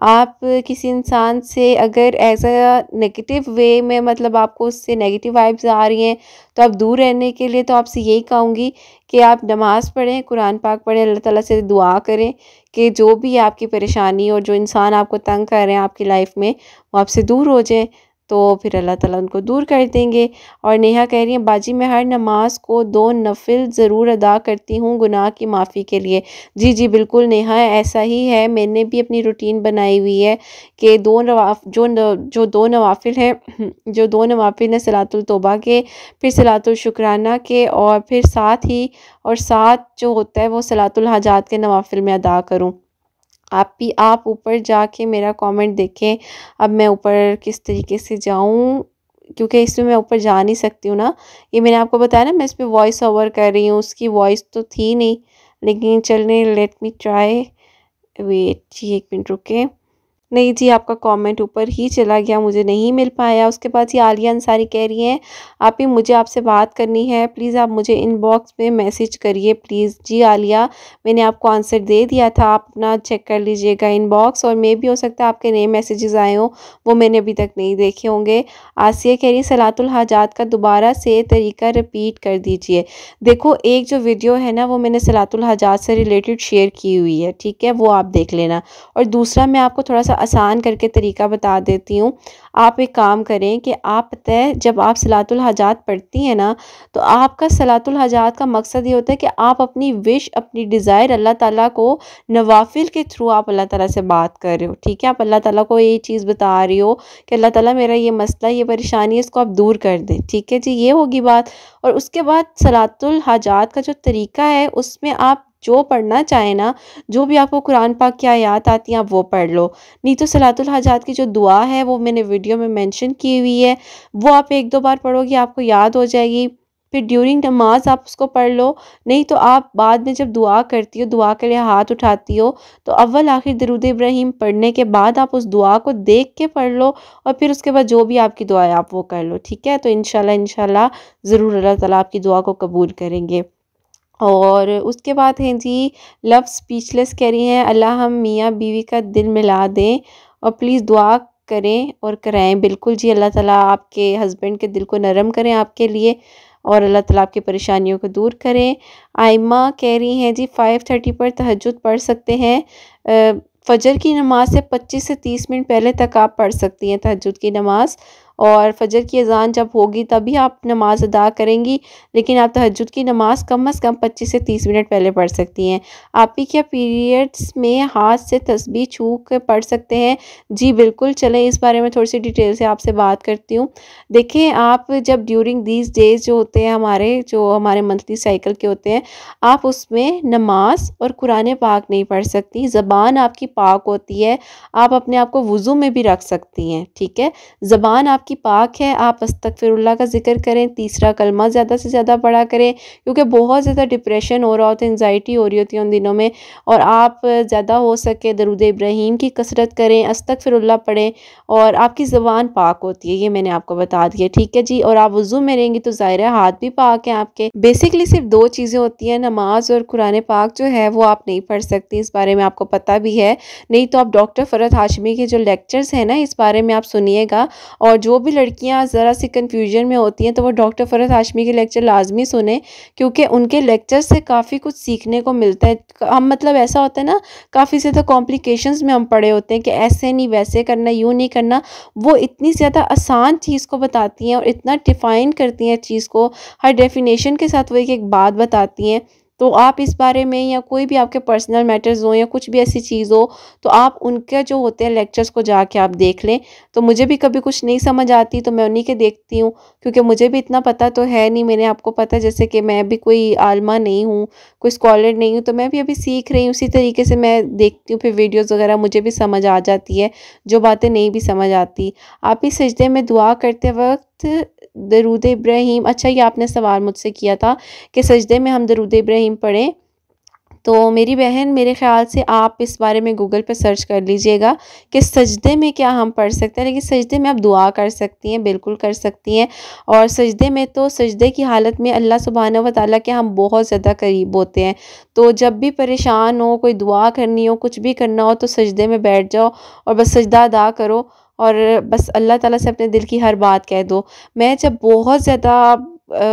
आप किसी इंसान से अगर एज अ नेगेटिव वे में मतलब आपको उससे नेगेटिव वाइब्स आ रही हैं तो आप दूर रहने के लिए तो आपसे यही कहूँगी कि आप नमाज़ पढ़ें कुरान पाक पढ़ें अल्लाह ताला से दुआ करें कि जो भी आपकी परेशानी और जो इंसान आपको तंग कर रहे हैं आपकी लाइफ में वो आपसे दूर हो जाए तो फिर अल्लाह ताला उनको दूर कर देंगे और नेहा कह रही हैं बाजी मैं हर नमाज को दो नफिल ज़रूर अदा करती हूँ गुनाह की माफ़ी के लिए जी जी बिल्कुल नेहा ऐसा ही है मैंने भी अपनी रूटीन बनाई हुई है कि दो नवाफ जो न, जो दो नवाफिल हैं [CLEARS THROAT] जो दो नवाफिल हैं सलातुल के फिर सलातुल शुक्राना के और फिर साथ ही और साथ जो होता है वो सलातुल हाजात के नवाफिल में अदा करूँ आप भी आप ऊपर जाके मेरा कमेंट देखें अब मैं ऊपर किस तरीके से जाऊं क्योंकि इसमें मैं ऊपर जा नहीं सकती हूँ ना ये मैंने आपको बताया ना मैं इस पर वॉइस ओवर कर रही हूँ उसकी वॉइस तो थी नहीं लेकिन चलने लेट मी ट्राई वेट जी एक मिनट रुके नहीं जी आपका कमेंट ऊपर ही चला गया मुझे नहीं मिल पाया उसके बाद ये आलिया अंसारी कह रही हैं आप ही मुझे आपसे बात करनी है प्लीज़ आप मुझे इनबॉक्स में मैसेज करिए प्लीज़ जी आलिया मैंने आपको आंसर दे दिया था आप अपना चेक कर लीजिएगा इनबॉक्स और मे भी हो सकता है आपके नए मैसेजेस आए हों वो मैंने अभी तक नहीं देखे होंगे आसिया कह रही सलातुल हाजात का दोबारा से तरीका रिपीट कर दीजिए देखो एक जो वीडियो है ना वो मैंने सलातुल हाजात से रिलेटेड शेयर की हुई है ठीक है वो आप देख लेना और दूसरा मैं आपको थोड़ा सा आसान करके तरीका बता देती हूँ आप एक काम करें कि आप पता है जब आप सलातुल हजात पढ़ती हैं ना तो आपका सलातुल हजात का मकसद ये होता है कि आप अपनी विश अपनी डिज़ायर अल्लाह ताला को नवाफिल के थ्रू आप अल्लाह ताला से बात कर रहे हो ठीक है आप अल्लाह ताला को ये चीज़ बता रही हो कि अल्लाह ताला मेरा ये मसला ये परेशानी है इसको आप दूर कर दें ठीक है जी ये होगी बात और उसके बाद सलातुल हजात का जो तरीका है उसमें आप जो पढ़ना चाहे ना जो भी आपको कुरान पाक की आयात आती हैं आप वो पढ़ लो नहीं तो सलातुल हाजात की जो दुआ है वो मैंने वीडियो में मेंशन की हुई है वो आप एक दो बार पढ़ोगे आपको याद हो जाएगी फिर ड्यूरिंग नमाज आप उसको पढ़ लो नहीं तो आप बाद में जब दुआ करती हो दुआ के लिए हाथ उठाती हो तो अव्वल आखिर दरुद इब्राहिम पढ़ने के बाद आप उस दुआ को देख के पढ़ लो और फिर उसके बाद जो भी आपकी दुआ है आप वो कर लो ठीक है तो इनशाला इनशाला ज़रूर अल्लाह ताला आपकी दुआ को कबूल करेंगे और उसके बाद हैं जी लव स्पीचलेस कह रही हैं अल्लाह हम मियाँ बीवी का दिल मिला दें और प्लीज़ दुआ करें और कराएं बिल्कुल जी अल्लाह ताला आपके हस्बैंड के दिल को नरम करें आपके लिए और अल्लाह ताला आपकी परेशानियों को दूर करें आयमा कह रही हैं जी फ़ाइव थर्टी पर तहजद पढ़ सकते हैं फ़जर की नमाज़ से पच्चीस से तीस मिनट पहले तक आप पढ़ सकती हैं तहजद की नमाज़ और फजर की अज़ान जब होगी तभी आप नमाज़ अदा करेंगी लेकिन आप तहजद की नमाज़ कम अज़ कम पच्चीस से तीस मिनट पहले पढ़ सकती हैं आप ही क्या पीरियड्स में हाथ से तस्बी छू के पढ़ सकते हैं जी बिल्कुल चलें इस बारे में थोड़ी सी डिटेल से आपसे बात करती हूँ देखें आप जब ड्यूरिंग दीज डेज जो होते हैं हमारे जो हमारे मंथली साइकिल के होते हैं आप उसमें नमाज और कुरान पाक नहीं पढ़ सकती ज़बान आपकी पाक होती है आप अपने आप को वज़ू में भी रख सकती हैं ठीक है ज़बान आपकी की पाक है आप अस्तफ़िरुल्ला का जिक्र करें तीसरा कलमा ज़्यादा से ज़्यादा पढ़ा करें क्योंकि बहुत ज़्यादा डिप्रेशन हो रहा होता है एनजाइटी हो रही होती है उन दिनों में और आप ज़्यादा हो सके दरुद इब्राहिम की कसरत करें अस्तफ़िरुल्ला पढ़ें और आपकी ज़बान पाक होती है ये मैंने आपको बता दिया ठीक है जी और आप वज़ू में रहेंगी तो ज़ाहिर हाथ भी पाक हैं आपके बेसिकली सिर्फ दो चीज़ें होती हैं नमाज और कुरान पाक जो है वो आप नहीं पढ़ सकती इस बारे में आपको पता भी है नहीं तो आप डॉक्टर फ़रत हाशमी के जो लेक्चर्स हैं ना इस बारे में आप सुनिएगा और जो जो भी लड़कियाँ ज़रा सी कन्फ्यूजन में होती हैं तो वो डॉक्टर फ़रत हाशमी के लेक्चर लाजमी सुने क्योंकि उनके लेक्चर से काफ़ी कुछ सीखने को मिलता है हम मतलब ऐसा होता है ना काफ़ी ज़्यादा कॉम्प्लिकेशंस में हम पड़े होते हैं कि ऐसे नहीं वैसे करना यूँ नहीं करना वो इतनी ज़्यादा आसान चीज़ को बताती हैं और इतना डिफ़ाइन करती हैं चीज़ को हर डेफिनेशन के साथ वो एक एक बात बताती हैं तो आप इस बारे में या कोई भी आपके पर्सनल मैटर्स हो या कुछ भी ऐसी चीज़ हो तो आप उनके जो होते हैं लेक्चर्स को जाके आप देख लें तो मुझे भी कभी कुछ नहीं समझ आती तो मैं उन्हीं के देखती हूँ क्योंकि मुझे भी इतना पता तो है नहीं मैंने आपको पता जैसे कि मैं भी कोई आलमा नहीं हूँ कोई स्कॉलर नहीं हूँ तो मैं भी अभी सीख रही हूँ उसी तरीके से मैं देखती हूँ फिर वीडियोज़ वगैरह मुझे भी समझ आ जाती है जो बातें नहीं भी समझ आती आप इस सजदे में दुआ करते वक्त दरूद इब्राहिम अच्छा ये आपने सवाल मुझसे किया था कि सजदे में हम दरूद इब्राहिम पढ़ें तो मेरी बहन मेरे ख्याल से आप इस बारे में गूगल पर सर्च कर लीजिएगा कि सजदे में क्या हम पढ़ सकते हैं लेकिन सजदे में आप दुआ कर सकती हैं बिल्कुल कर सकती हैं और सजदे में तो सजदे की हालत में अल्लाह सुबहाना व ताली के हम बहुत ज़्यादा करीब होते हैं तो जब भी परेशान हो कोई दुआ करनी हो कुछ भी करना हो तो सजदे में बैठ जाओ और बस सजदा अदा करो और बस अल्लाह ताला से अपने दिल की हर बात कह दो मैं जब बहुत ज़्यादा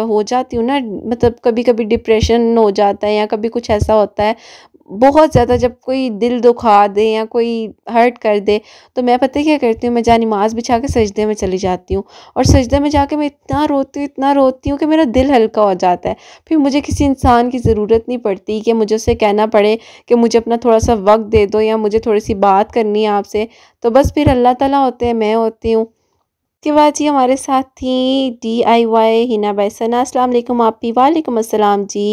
हो जाती हूँ ना मतलब कभी कभी डिप्रेशन हो जाता है या कभी कुछ ऐसा होता है बहुत ज़्यादा जब कोई दिल दुखा दे या कोई हर्ट कर दे तो मैं पता क्या करती हूँ मैं जा नमाज़ बिछा के सजदे में चली जाती हूँ और सजदे में जाके मैं इतना रोती हूँ इतना रोती हूँ कि मेरा दिल हल्का हो जाता है फिर मुझे किसी इंसान की ज़रूरत नहीं पड़ती कि मुझे उसे कहना पड़े कि मुझे अपना थोड़ा सा वक्त दे दो या मुझे थोड़ी सी बात करनी है आपसे तो बस फिर अल्लाह तला होते हैं मैं होती हूँ इसके बाद जी हमारे साथ थी डी आई वाई हिना बैसना असलम आपकी आपी वालेकुम अस्सलाम जी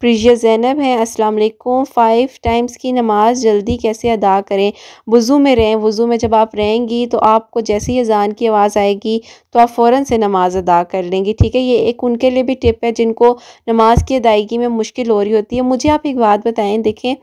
प्रिजिया जैनब हैं अस्सलाम वालेकुम फ़ाइव टाइम्स की नमाज जल्दी कैसे अदा करें वज़ू में रहें वज़ू में जब आप रहेंगी तो आपको जैसे ही अजान की आवाज़ आएगी तो आप फ़ौर से नमाज़ अदा कर लेंगी ठीक है ये एक उनके लिए भी टिप है जिनको नमाज की अदायगी में मुश्किल हो रही होती है मुझे आप एक बात बताएं देखें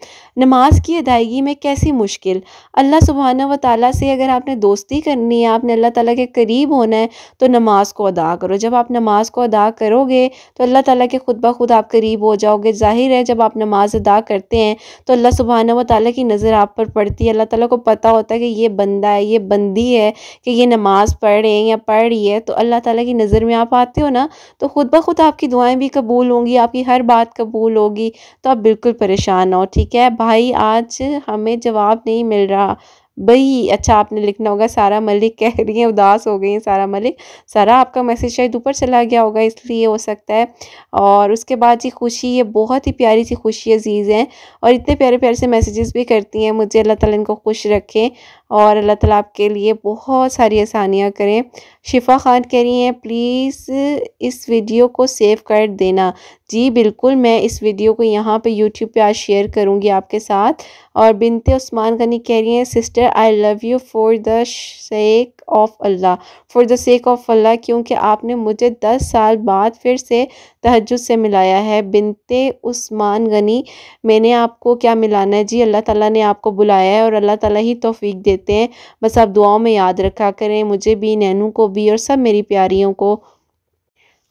नमाज की अदायगी में कैसी मुश्किल अल्लाह सुबहाना व ताली से अगर आपने दोस्ती करनी है आपने अल्लाह तला के करीब करीब होना है तो नमाज़ को अदा करो जब आप नमाज़ को अदा करोगे तो अल्लाह ताला के खुद ब खुद आप करीब हो जाओगे जाहिर है जब आप नमाज़ अदा करते हैं तो अल्लाह सुबहाना व ताली की नज़र आप पर पड़ती है अल्लाह ताला को पता होता है कि ये बंदा है ये बंदी है कि ये नमाज़ पढ़ रहे हैं या पढ़ रही है तो अल्लाह ताला की नज़र में आप आते हो ना तो खुद ब खुद आपकी दुआएं भी कबूल होंगी आपकी हर बात कबूल होगी तो आप बिल्कुल परेशान हो ठीक है भाई आज हमें जवाब नहीं मिल रहा भई अच्छा आपने लिखना होगा सारा मलिक कह रही हैं उदास हो गई हैं सारा मलिक सारा आपका मैसेज शायद ऊपर चला गया होगा इसलिए हो सकता है और उसके बाद जी खुशी ये बहुत ही प्यारी सी खुशी अजीज़ हैं और इतने प्यारे प्यारे से मैसेजेस भी करती हैं मुझे अल्लाह ताला इनको खुश रखें और अल्लाह ताला आपके लिए बहुत सारी आसानियाँ करें शिफा खान कह रही हैं प्लीज़ इस वीडियो को सेव कर देना जी बिल्कुल मैं इस वीडियो को यहाँ पे यूट्यूब पे आज शेयर करूँगी आपके साथ और बिनते उस्मान गनी कह रही हैं sister I love you for the sake of अल्लाह फॉर द सेक ऑफ अल्लाह क्योंकि आपने मुझे दस साल बाद फिर से तहज से मिलाया है बिनते उस्मान गनी मैंने आपको क्या मिलाना है जी अल्लाह ताला ने आपको बुलाया है और अल्लाह ताला ही तोफ़ीक देते हैं बस आप दुआओं में याद रखा करें मुझे भी नैनू को भी और सब मेरी प्यारियों को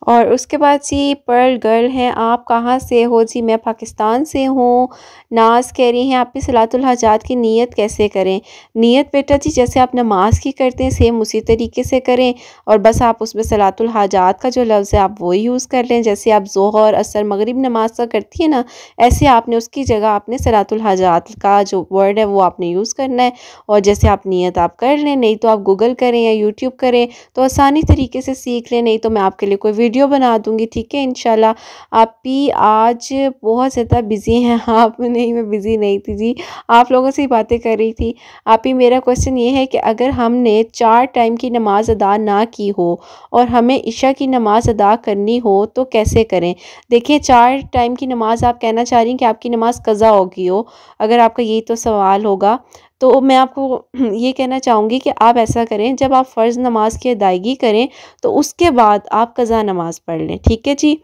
और उसके बाद जी पर्ल गर्ल हैं आप कहाँ से हो जी मैं पाकिस्तान से हूँ नाज कह रही हैं आपकी सलातुल हजात की नीयत कैसे करें नीयत बेटा जी जैसे आप नमाज की करते हैं सेम उसी तरीके से करें और बस आप उसमें सलातुल हजात का जो लफ्ज़ है आप वो यूज़ कर लें जैसे आप जोहर असर मगरब नमाज का करती है ना ऐसे आपने उसकी जगह आपने सलातुल हजात का जो वर्ड है वो आपने यूज़ करना है और जैसे आप नीयत आप कर लें नहीं तो आप गूगल करें या यूट्यूब करें तो आसानी तरीके से सीख लें नहीं तो मैं आपके लिए कोई वीडियो बना दूँगी ठीक है इनशाला आप भी आज बहुत ज़्यादा बिज़ी हैं [LAUGHS] आप नहीं मैं बिज़ी नहीं थी जी आप लोगों से ही बातें कर रही थी आप ही मेरा क्वेश्चन ये है कि अगर हमने चार टाइम की नमाज़ अदा ना की हो और हमें इशा की नमाज़ अदा करनी हो तो कैसे करें देखिए चार टाइम की नमाज़ आप कहना चाह रही हैं कि आपकी नमाज़ कज़ा होगी हो अगर आपका यही तो सवाल होगा तो मैं आपको [CLEARS THROAT] ये कहना चाहूँगी कि आप ऐसा करें जब आप फ़र्ज़ नमाज की अदायगी करें तो उसके बाद आप कज़ा नमाज़ पढ़ लें ठीक है जी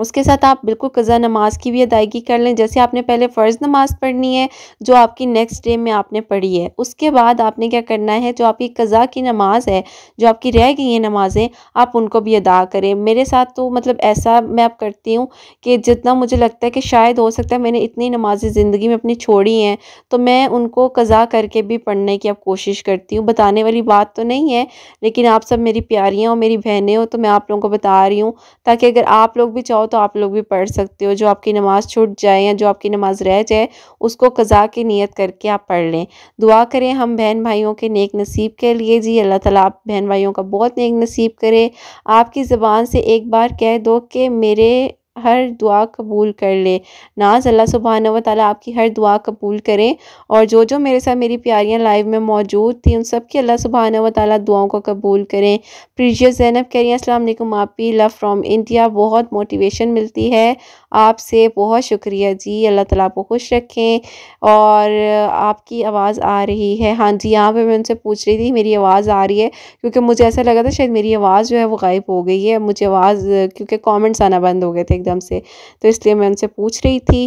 उसके साथ आप बिल्कुल क़ज़ा नमाज की भी अदायगी कर लें जैसे आपने पहले फ़र्ज़ नमाज पढ़नी है जो आपकी नेक्स्ट डे में आपने पढ़ी है उसके बाद आपने क्या करना है जो आपकी क़ज़ा की नमाज है जो आपकी रह गई हैं नमाज़ें आप उनको भी अदा करें मेरे साथ तो मतलब ऐसा मैं अब करती हूँ कि जितना मुझे लगता है कि शायद हो सकता है मैंने इतनी नमाजें ज़िंदगी में अपनी छोड़ी हैं तो मैं उनको क़ज़ा करके भी पढ़ने की अब कोशिश करती हूँ बताने वाली बात तो नहीं है लेकिन आप सब मेरी प्यारियाँ और मेरी बहनें हो तो मैं आप लोगों को बता रही हूँ ताकि अगर आप लोग भी चाहो तो आप लोग भी पढ़ सकते हो जो आपकी नमाज़ छूट जाए या जो आपकी नमाज़ रह जाए उसको कज़ा की नीयत करके आप पढ़ लें दुआ करें हम बहन भाइयों के नेक नसीब के लिए जी अल्लाह ताला आप बहन भाइयों का बहुत नेक नसीब करे आपकी ज़बान से एक बार कह दो कि मेरे हर दुआ कबूल कर ले नाज अल्लाह सुबहान व ताली आपकी हर दुआ कबूल करें और जो जो मेरे साथ मेरी प्यारियाँ लाइव में मौजूद थी उन सब की अल्लाह सुबहान व ताली दुआओं को कबूल करें प्रीजियस जैनब कह रही हैं असल आप भी लव फ्राम इंडिया बहुत मोटिवेशन मिलती है आपसे बहुत शुक्रिया जी अल्लाह ताला आपको खुश रखें और आपकी आवाज़ आ रही है हाँ जी यहाँ पे मैं उनसे पूछ रही थी मेरी आवाज़ आ रही है क्योंकि मुझे ऐसा लगा था शायद मेरी आवाज़ जो है वो गायब हो गई है मुझे आवाज़ क्योंकि कॉमेंट्स आना बंद हो गए थे एकदम से तो इसलिए मैं उनसे पूछ रही थी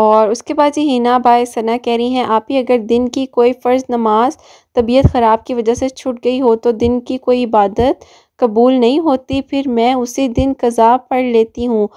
और उसके बाद जी हिना बाय सना कह रही हैं आप ही अगर दिन की कोई फ़र्ज़ नमाज तबीयत ख़राब की वजह से छूट गई हो तो दिन की कोई इबादत कबूल नहीं होती फिर मैं उसी दिन कज़ा पढ़ लेती हूँ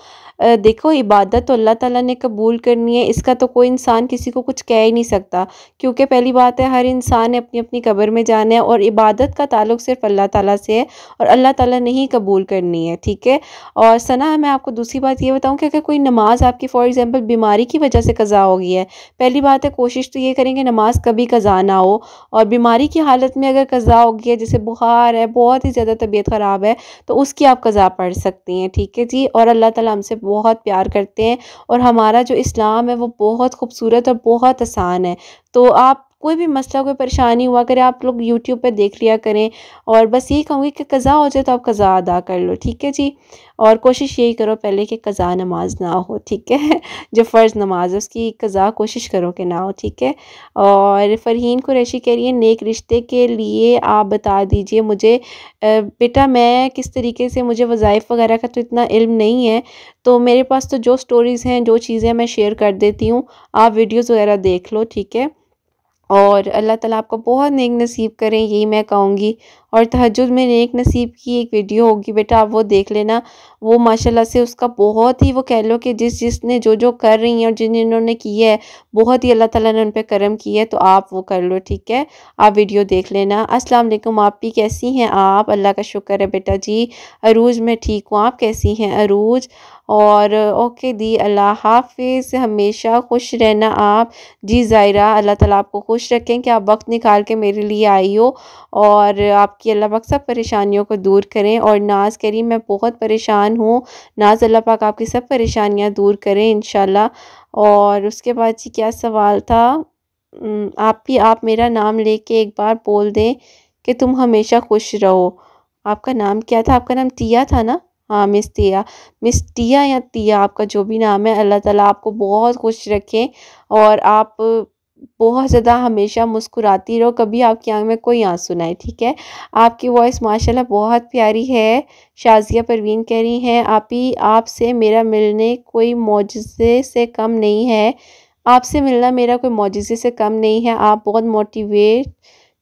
देखो इबादत तो अल्लाह ताला ने कबूल करनी है इसका तो कोई इंसान किसी को कुछ कह ही नहीं सकता क्योंकि पहली बात है हर इंसान ने अपनी अपनी कब्र में जाना है और इबादत का ताल्लुक सिर्फ अल्लाह ताला से है और अल्लाह ताला ने ही कबूल करनी है ठीक है और सना मैं आपको दूसरी बात ये बताऊँ कि अगर कोई नमाज आपकी फॉर एग्ज़ाम्पल बीमारी की वजह से कज़ा हो गई है पहली बात है कोशिश तो ये करेंगे नमाज कभी कज़ा ना हो और बीमारी की हालत में अगर कज़ा हो गई है जैसे बुखार है बहुत ही ज़्यादा तबीयत ख़राब है तो उसकी आप कज़ा पढ़ सकती हैं ठीक है जी और अल्लाह ताला हमसे बहुत प्यार करते हैं और हमारा जो इस्लाम है वो बहुत खूबसूरत और बहुत आसान है तो आप कोई भी मसला कोई परेशानी हुआ करे आप लोग यूट्यूब पर देख लिया करें और बस यही कहूँगी कि कज़ा हो जाए तो आप कज़ा अदा कर लो ठीक है जी और कोशिश यही करो पहले कि कज़ा नमाज ना हो ठीक है [LAUGHS] जो फ़र्ज़ नमाज है उसकी कज़ा कोशिश करो कि ना हो ठीक है और फरहीन कुरैशी कह रही है नेक रिश्ते के लिए आप बता दीजिए मुझे बेटा मैं किस तरीके से मुझे वज़ाइफ वगैरह का तो इतना इल्म नहीं है तो मेरे पास तो जो स्टोरीज़ हैं जो चीज़ें मैं शेयर कर देती हूँ आप वीडियोज़ वगैरह देख लो ठीक है और अल्लाह ताला आपको बहुत नेक नसीब करें यही मैं कहूँगी और तहजुद में नेक नसीब की एक वीडियो होगी बेटा आप वो देख लेना वो माशाल्लाह से उसका बहुत ही वो कह लो कि जिस जिसने जो जो कर रही हैं और जिन जिन्होंने किया है बहुत ही अल्लाह ताला ने उन पर करम किया है तो आप वो कर लो ठीक है आप वीडियो देख लेना असलम आप भी कैसी हैं आप अल्लाह का शुक्र है बेटा जी अरूज मैं ठीक हूँ आप कैसी हैं अरूज और ओके दी अल्लाह हाफिज़ हमेशा खुश रहना आप जी ज़ायरा अल्लाह ताला आपको खुश रखें कि आप वक्त निकाल के मेरे लिए आई हो और आपकी अल्लाह पाक सब परेशानियों को दूर करें और नाज करी मैं बहुत परेशान हूँ नाज अल्लाह पाक आपकी सब परेशानियाँ दूर करें इन और उसके बाद जी क्या सवाल था आप भी आप मेरा नाम लेके एक बार बोल दें कि तुम हमेशा खुश रहो आपका नाम क्या था आपका नाम तिया था ना हाँ मिस तिया मिस टिया या तिया आपका जो भी नाम है अल्लाह ताला आपको बहुत खुश रखें और आप बहुत ज़्यादा हमेशा मुस्कुराती रहो कभी आपकी आंख में कोई आंसू ना आए ठीक है आपकी वॉइस माशाल्लाह बहुत प्यारी है शाजिया परवीन कह रही हैं आप ही आपसे मेरा मिलने कोई मुजज़े से कम नहीं है आपसे मिलना मेरा कोई मुजज़े से कम नहीं है आप बहुत मोटिवेट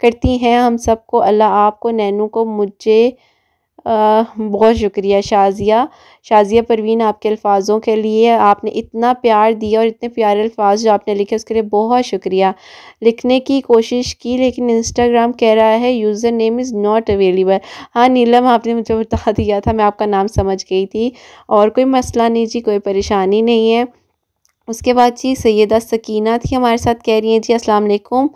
करती हैं हम सबको अल्लाह आपको नैनू को मुझे बहुत शुक्रिया शाजिया शाजिया परवीन आपके अल्फाजों के लिए आपने इतना प्यार दिया और इतने प्यारे अल्फाज जो आपने लिखे उसके लिए बहुत शुक्रिया लिखने की कोशिश की लेकिन इंस्टाग्राम कह रहा है user name is not available हाँ नीलम आपने मुझे बता दिया था मैं आपका नाम समझ गई थी और कोई मसला नहीं जी कोई परेशानी नहीं है उसके बाद जी सैदा सकीना थी हमारे साथ कह रही हैं जी अस्सलाम वालेकुम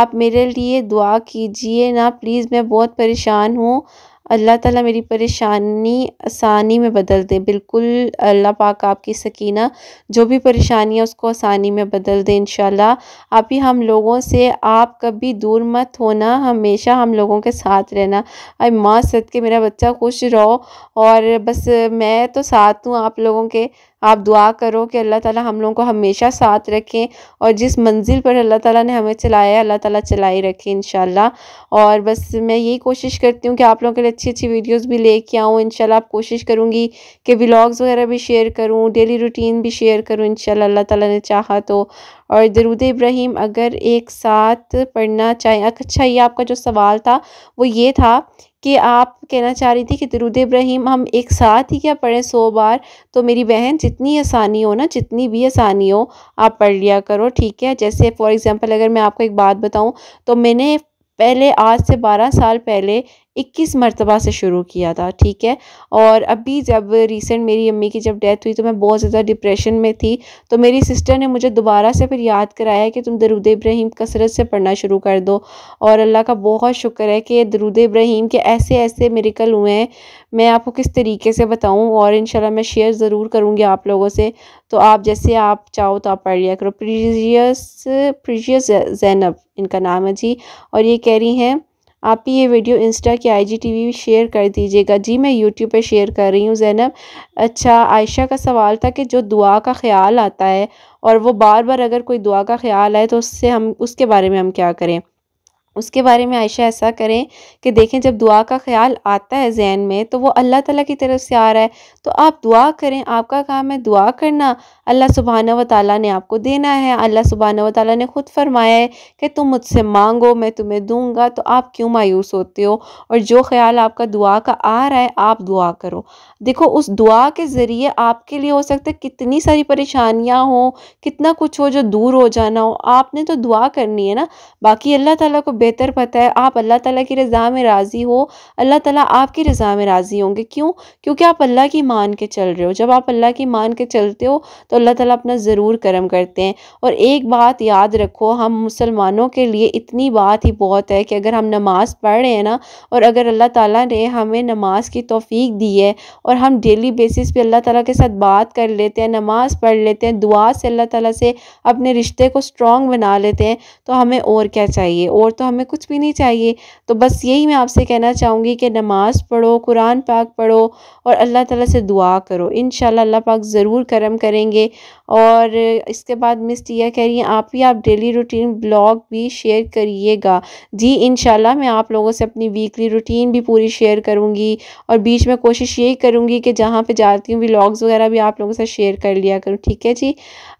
आप मेरे लिए दुआ कीजिए ना प्लीज़ मैं बहुत परेशान हूँ अल्लाह ताला मेरी परेशानी आसानी में बदल दे बिल्कुल अल्लाह पाक आपकी सकीना जो भी परेशानी है उसको आसानी में बदल दे इन आप ही हम लोगों से आप कभी दूर मत होना हमेशा हम लोगों के साथ रहना आई माँ सद के मेरा बच्चा खुश रहो और बस मैं तो साथ हूँ आप लोगों के आप दुआ करो कि अल्लाह ताला हम लोगों को हमेशा साथ रखें और जिस मंजिल पर अल्लाह ताला ने हमें चलाया है अल्लाह ताला चलाए रखे इन और बस मैं यही कोशिश करती हूँ कि आप लोगों के लिए अच्छी अच्छी वीडियोज़ भी लेके आऊँ इन आप कोशिश करूँगी कि ब्लॉग्स वगैरह भी शेयर करूँ डेली रूटीन भी शेयर करूँ इन अल्लाह ताली ने चाहा तो और दरूद इब्राहिम अगर एक साथ पढ़ना चाहें अच्छा ये आपका जो सवाल था वो ये था कि आप कहना चाह रही थी कि दरुद इब्राहिम हम एक साथ ही क्या पढ़ें सौ बार तो मेरी बहन जितनी आसानी हो ना जितनी भी आसानी हो आप पढ़ लिया करो ठीक है जैसे फॉर एग्ज़ाम्पल अगर मैं आपको एक बात बताऊँ तो मैंने पहले आज से बारह साल पहले इक्कीस मरतबा से शुरू किया था ठीक है और अभी जब रिसेंट मेरी अम्मी की जब डेथ हुई तो मैं बहुत ज़्यादा डिप्रेशन में थी तो मेरी सिस्टर ने मुझे दोबारा से फिर याद कराया कि तुम दरुद इब्राहिम कसरत से पढ़ना शुरू कर दो और अल्लाह का बहुत शुक्र है कि दरुद इब्राहिम के ऐसे ऐसे मेरिकल हुए हैं मैं आपको किस तरीके से बताऊँ और इन मैं शेयर ज़रूर करूँगी आप लोगों से तो आप जैसे आप चाहो तो आप पढ़ लिया करो प्रीजियस प्रीजियस जैनब इनका नाम है जी और ये कह रही हैं आप ही ये वीडियो इंस्टा की आईजीटीवी में शेयर कर दीजिएगा जी मैं यूट्यूब पे शेयर कर रही हूँ जैनब अच्छा आयशा का सवाल था कि जो दुआ का ख्याल आता है और वो बार बार अगर कोई दुआ का ख्याल आए तो उससे हम उसके बारे में हम क्या करें उसके बारे में आयशा ऐसा करें कि देखें जब दुआ का ख्याल आता है जहन में तो वो अल्लाह ताला की तरफ से आ रहा है तो आप दुआ करें आपका काम है दुआ करना अल्लाह सुबहाना व ताली ने आपको देना है अल्लाह सुबहाना व ताली ने ख़ुद फरमाया है कि तुम मुझसे मांगो मैं तुम्हें दूंगा तो आप क्यों मायूस होते हो और जो ख्याल आपका दुआ का आ रहा है आप दुआ करो देखो उस दुआ के ज़रिए आपके लिए हो सकता है कितनी सारी परेशानियाँ हो कितना कुछ हो जो दूर हो जाना हो आपने तो दुआ करनी है ना बाकी अल्लाह ताला को बेहतर पता है आप अल्लाह ताला की रज़ा में राज़ी हो अल्लाह ताला आपकी रज़ा में राज़ी होंगे क्यों क्योंकि आप अल्लाह की मान के चल रहे हो जब आप अल्लाह की मान के चलते हो तो अल्लाह ताला अपना ज़रूर करम करते हैं और एक बात याद रखो हम मुसलमानों के लिए इतनी बात ही बहुत है कि अगर हम नमाज़ पढ़ रहे हैं ना और अगर अल्लाह ताला ने हमें नमाज की तोफ़ी दी है और और हम डेली बेसिस पे अल्लाह ताला के साथ बात कर लेते हैं नमाज़ पढ़ लेते हैं दुआ से अल्लाह ताला से अपने रिश्ते को स्ट्रॉन्ग बना लेते हैं तो हमें और क्या चाहिए और तो हमें कुछ भी नहीं चाहिए तो बस यही मैं आपसे कहना चाहूँगी कि नमाज़ पढ़ो कुरान पाक पढ़ो और अल्लाह ताला से दुआ करो इन अल्लाह पाक ज़रूर करम करेंगे और इसके बाद मिस टिया कह रही हैं आप भी आप डेली रूटीन ब्लॉग भी शेयर करिएगा जी इन मैं आप लोगों से अपनी वीकली रूटीन भी पूरी शेयर करूँगी और बीच में कोशिश यही करूँगी कि जहाँ पर जाती हूँ ब्लॉग्स वगैरह भी आप लोगों से शेयर कर लिया करूँ ठीक है जी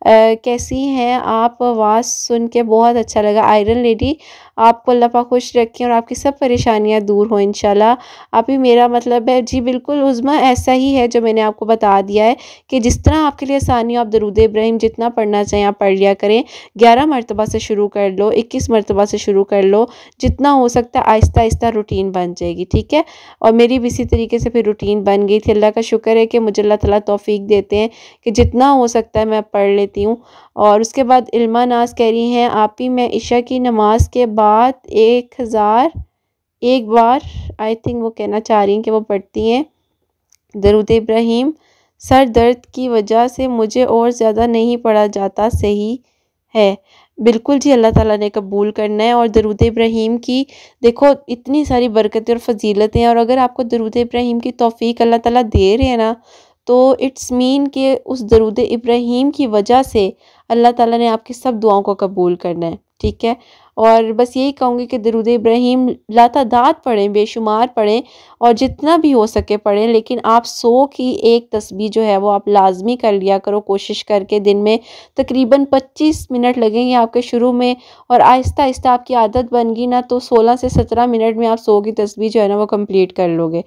कैसी हैं आप आवाज़ सुन के बहुत अच्छा लगा आयरन लेडी आपको अल्लाह पाक खुश रखें और आपकी सब परेशानियां दूर हों इन आप ही मेरा मतलब है जी बिल्कुल उज़मा ऐसा ही है जो मैंने आपको बता दिया है कि जिस तरह आपके लिए आसानी हो आप दरूद इब्राहिम जितना पढ़ना चाहें आप पढ़ लिया करें ग्यारह मरतबा से शुरू कर लो इक्कीस मरतबा से शुरू कर लो जितना हो सकता है आहिस्ता आहिस्ता रूटीन बन जाएगी ठीक है और मेरी भी इसी तरीके से फिर रूटीन बन गई थी अल्लाह का शुक्र है कि मुझे अल्लाह ताली तोफ़ी देते हैं कि जितना हो सकता है मैं पढ़ लेती लेती हूँ और उसके बाद इल्मा नाज कह रही हैं आप ही मैं इशा की नमाज के बाद एक हज़ार एक बार आई थिंक वो कहना चाह रही हैं कि वो पढ़ती हैं दरुद इब्राहिम सर दर्द की वजह से मुझे और ज़्यादा नहीं पढ़ा जाता सही है बिल्कुल जी अल्लाह ताला ने कबूल करना है और दरुद इब्राहिम की देखो इतनी सारी बरकतें और फजीलतें हैं और अगर आपको दरुद इब्राहिम की तोफ़ी अल्लाह ताला दे रहे हैं ना तो इट्स मीन के उस दरूद इब्राहीम की वजह से अल्लाह ताला ने आपकी सब दुआओं को कबूल करना है ठीक है और बस यही कहूँगी कि दरुद इब्राहिम लातादात पढ़ें बेशुमार पढ़ें और जितना भी हो सके पढ़ें लेकिन आप सो की एक तस्वीर जो है वो आप लाजमी कर लिया करो कोशिश करके दिन में तकरीबन पच्चीस मिनट लगेंगे आपके शुरू में और आहिस्ता आहिस्ता आपकी आदत बन गई ना तो सोलह से सत्रह मिनट में आप सो की तस्वीर जो है ना वो कम्प्लीट कर लोगे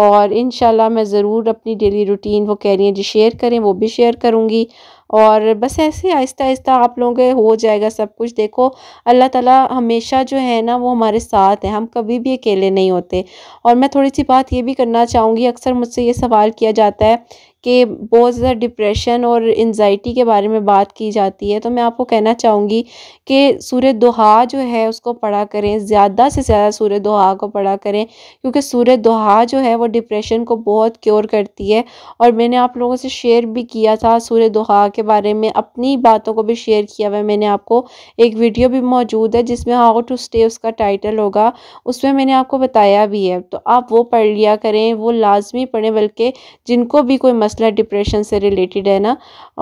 और इन मैं ज़रूर अपनी डेली रूटीन वो कह रही हैं जो शेयर करें वो भी शेयर करूँगी और बस ऐसे आहिस्ता आहिस्ता आप लोगों के हो जाएगा सब कुछ देखो अल्लाह ताला हमेशा जो है ना वो हमारे साथ है हम कभी भी अकेले नहीं होते और मैं थोड़ी सी बात ये भी करना चाहूँगी अक्सर मुझसे ये सवाल किया जाता है कि बहुत ज़्यादा डिप्रेशन और एनजाइटी के बारे में बात की जाती है तो मैं आपको कहना चाहूँगी कि सूर्य दोहा जो है उसको पढ़ा करें ज़्यादा से ज़्यादा सूर्य दोहा को पढ़ा करें क्योंकि सूर्य दोहा जो है वो डिप्रेशन को बहुत क्योर करती है और मैंने आप लोगों से शेयर भी किया था सूर्य दोहा के बारे में अपनी बातों को भी शेयर किया हुआ मैंने आपको एक वीडियो भी मौजूद है जिसमें हाउ टू स्टे उसका टाइटल होगा उसमें मैंने आपको बताया भी है तो आप वो पढ़ लिया करें वो लाजमी पढ़ें बल्कि जिनको भी कोई मस मसला डिप्रेशन से रिलेटेड है ना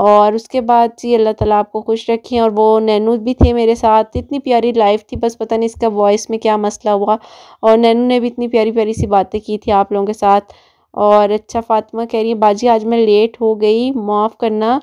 और उसके बाद जी अल्लाह ताला आपको खुश रखें और वो नैनू भी थे मेरे साथ इतनी प्यारी लाइफ थी बस पता नहीं इसका वॉइस में क्या मसला हुआ और नैनू ने भी इतनी प्यारी प्यारी सी बातें की थी आप लोगों के साथ और अच्छा फातिमा कह रही है बाजी आज मैं लेट हो गई माफ़ करना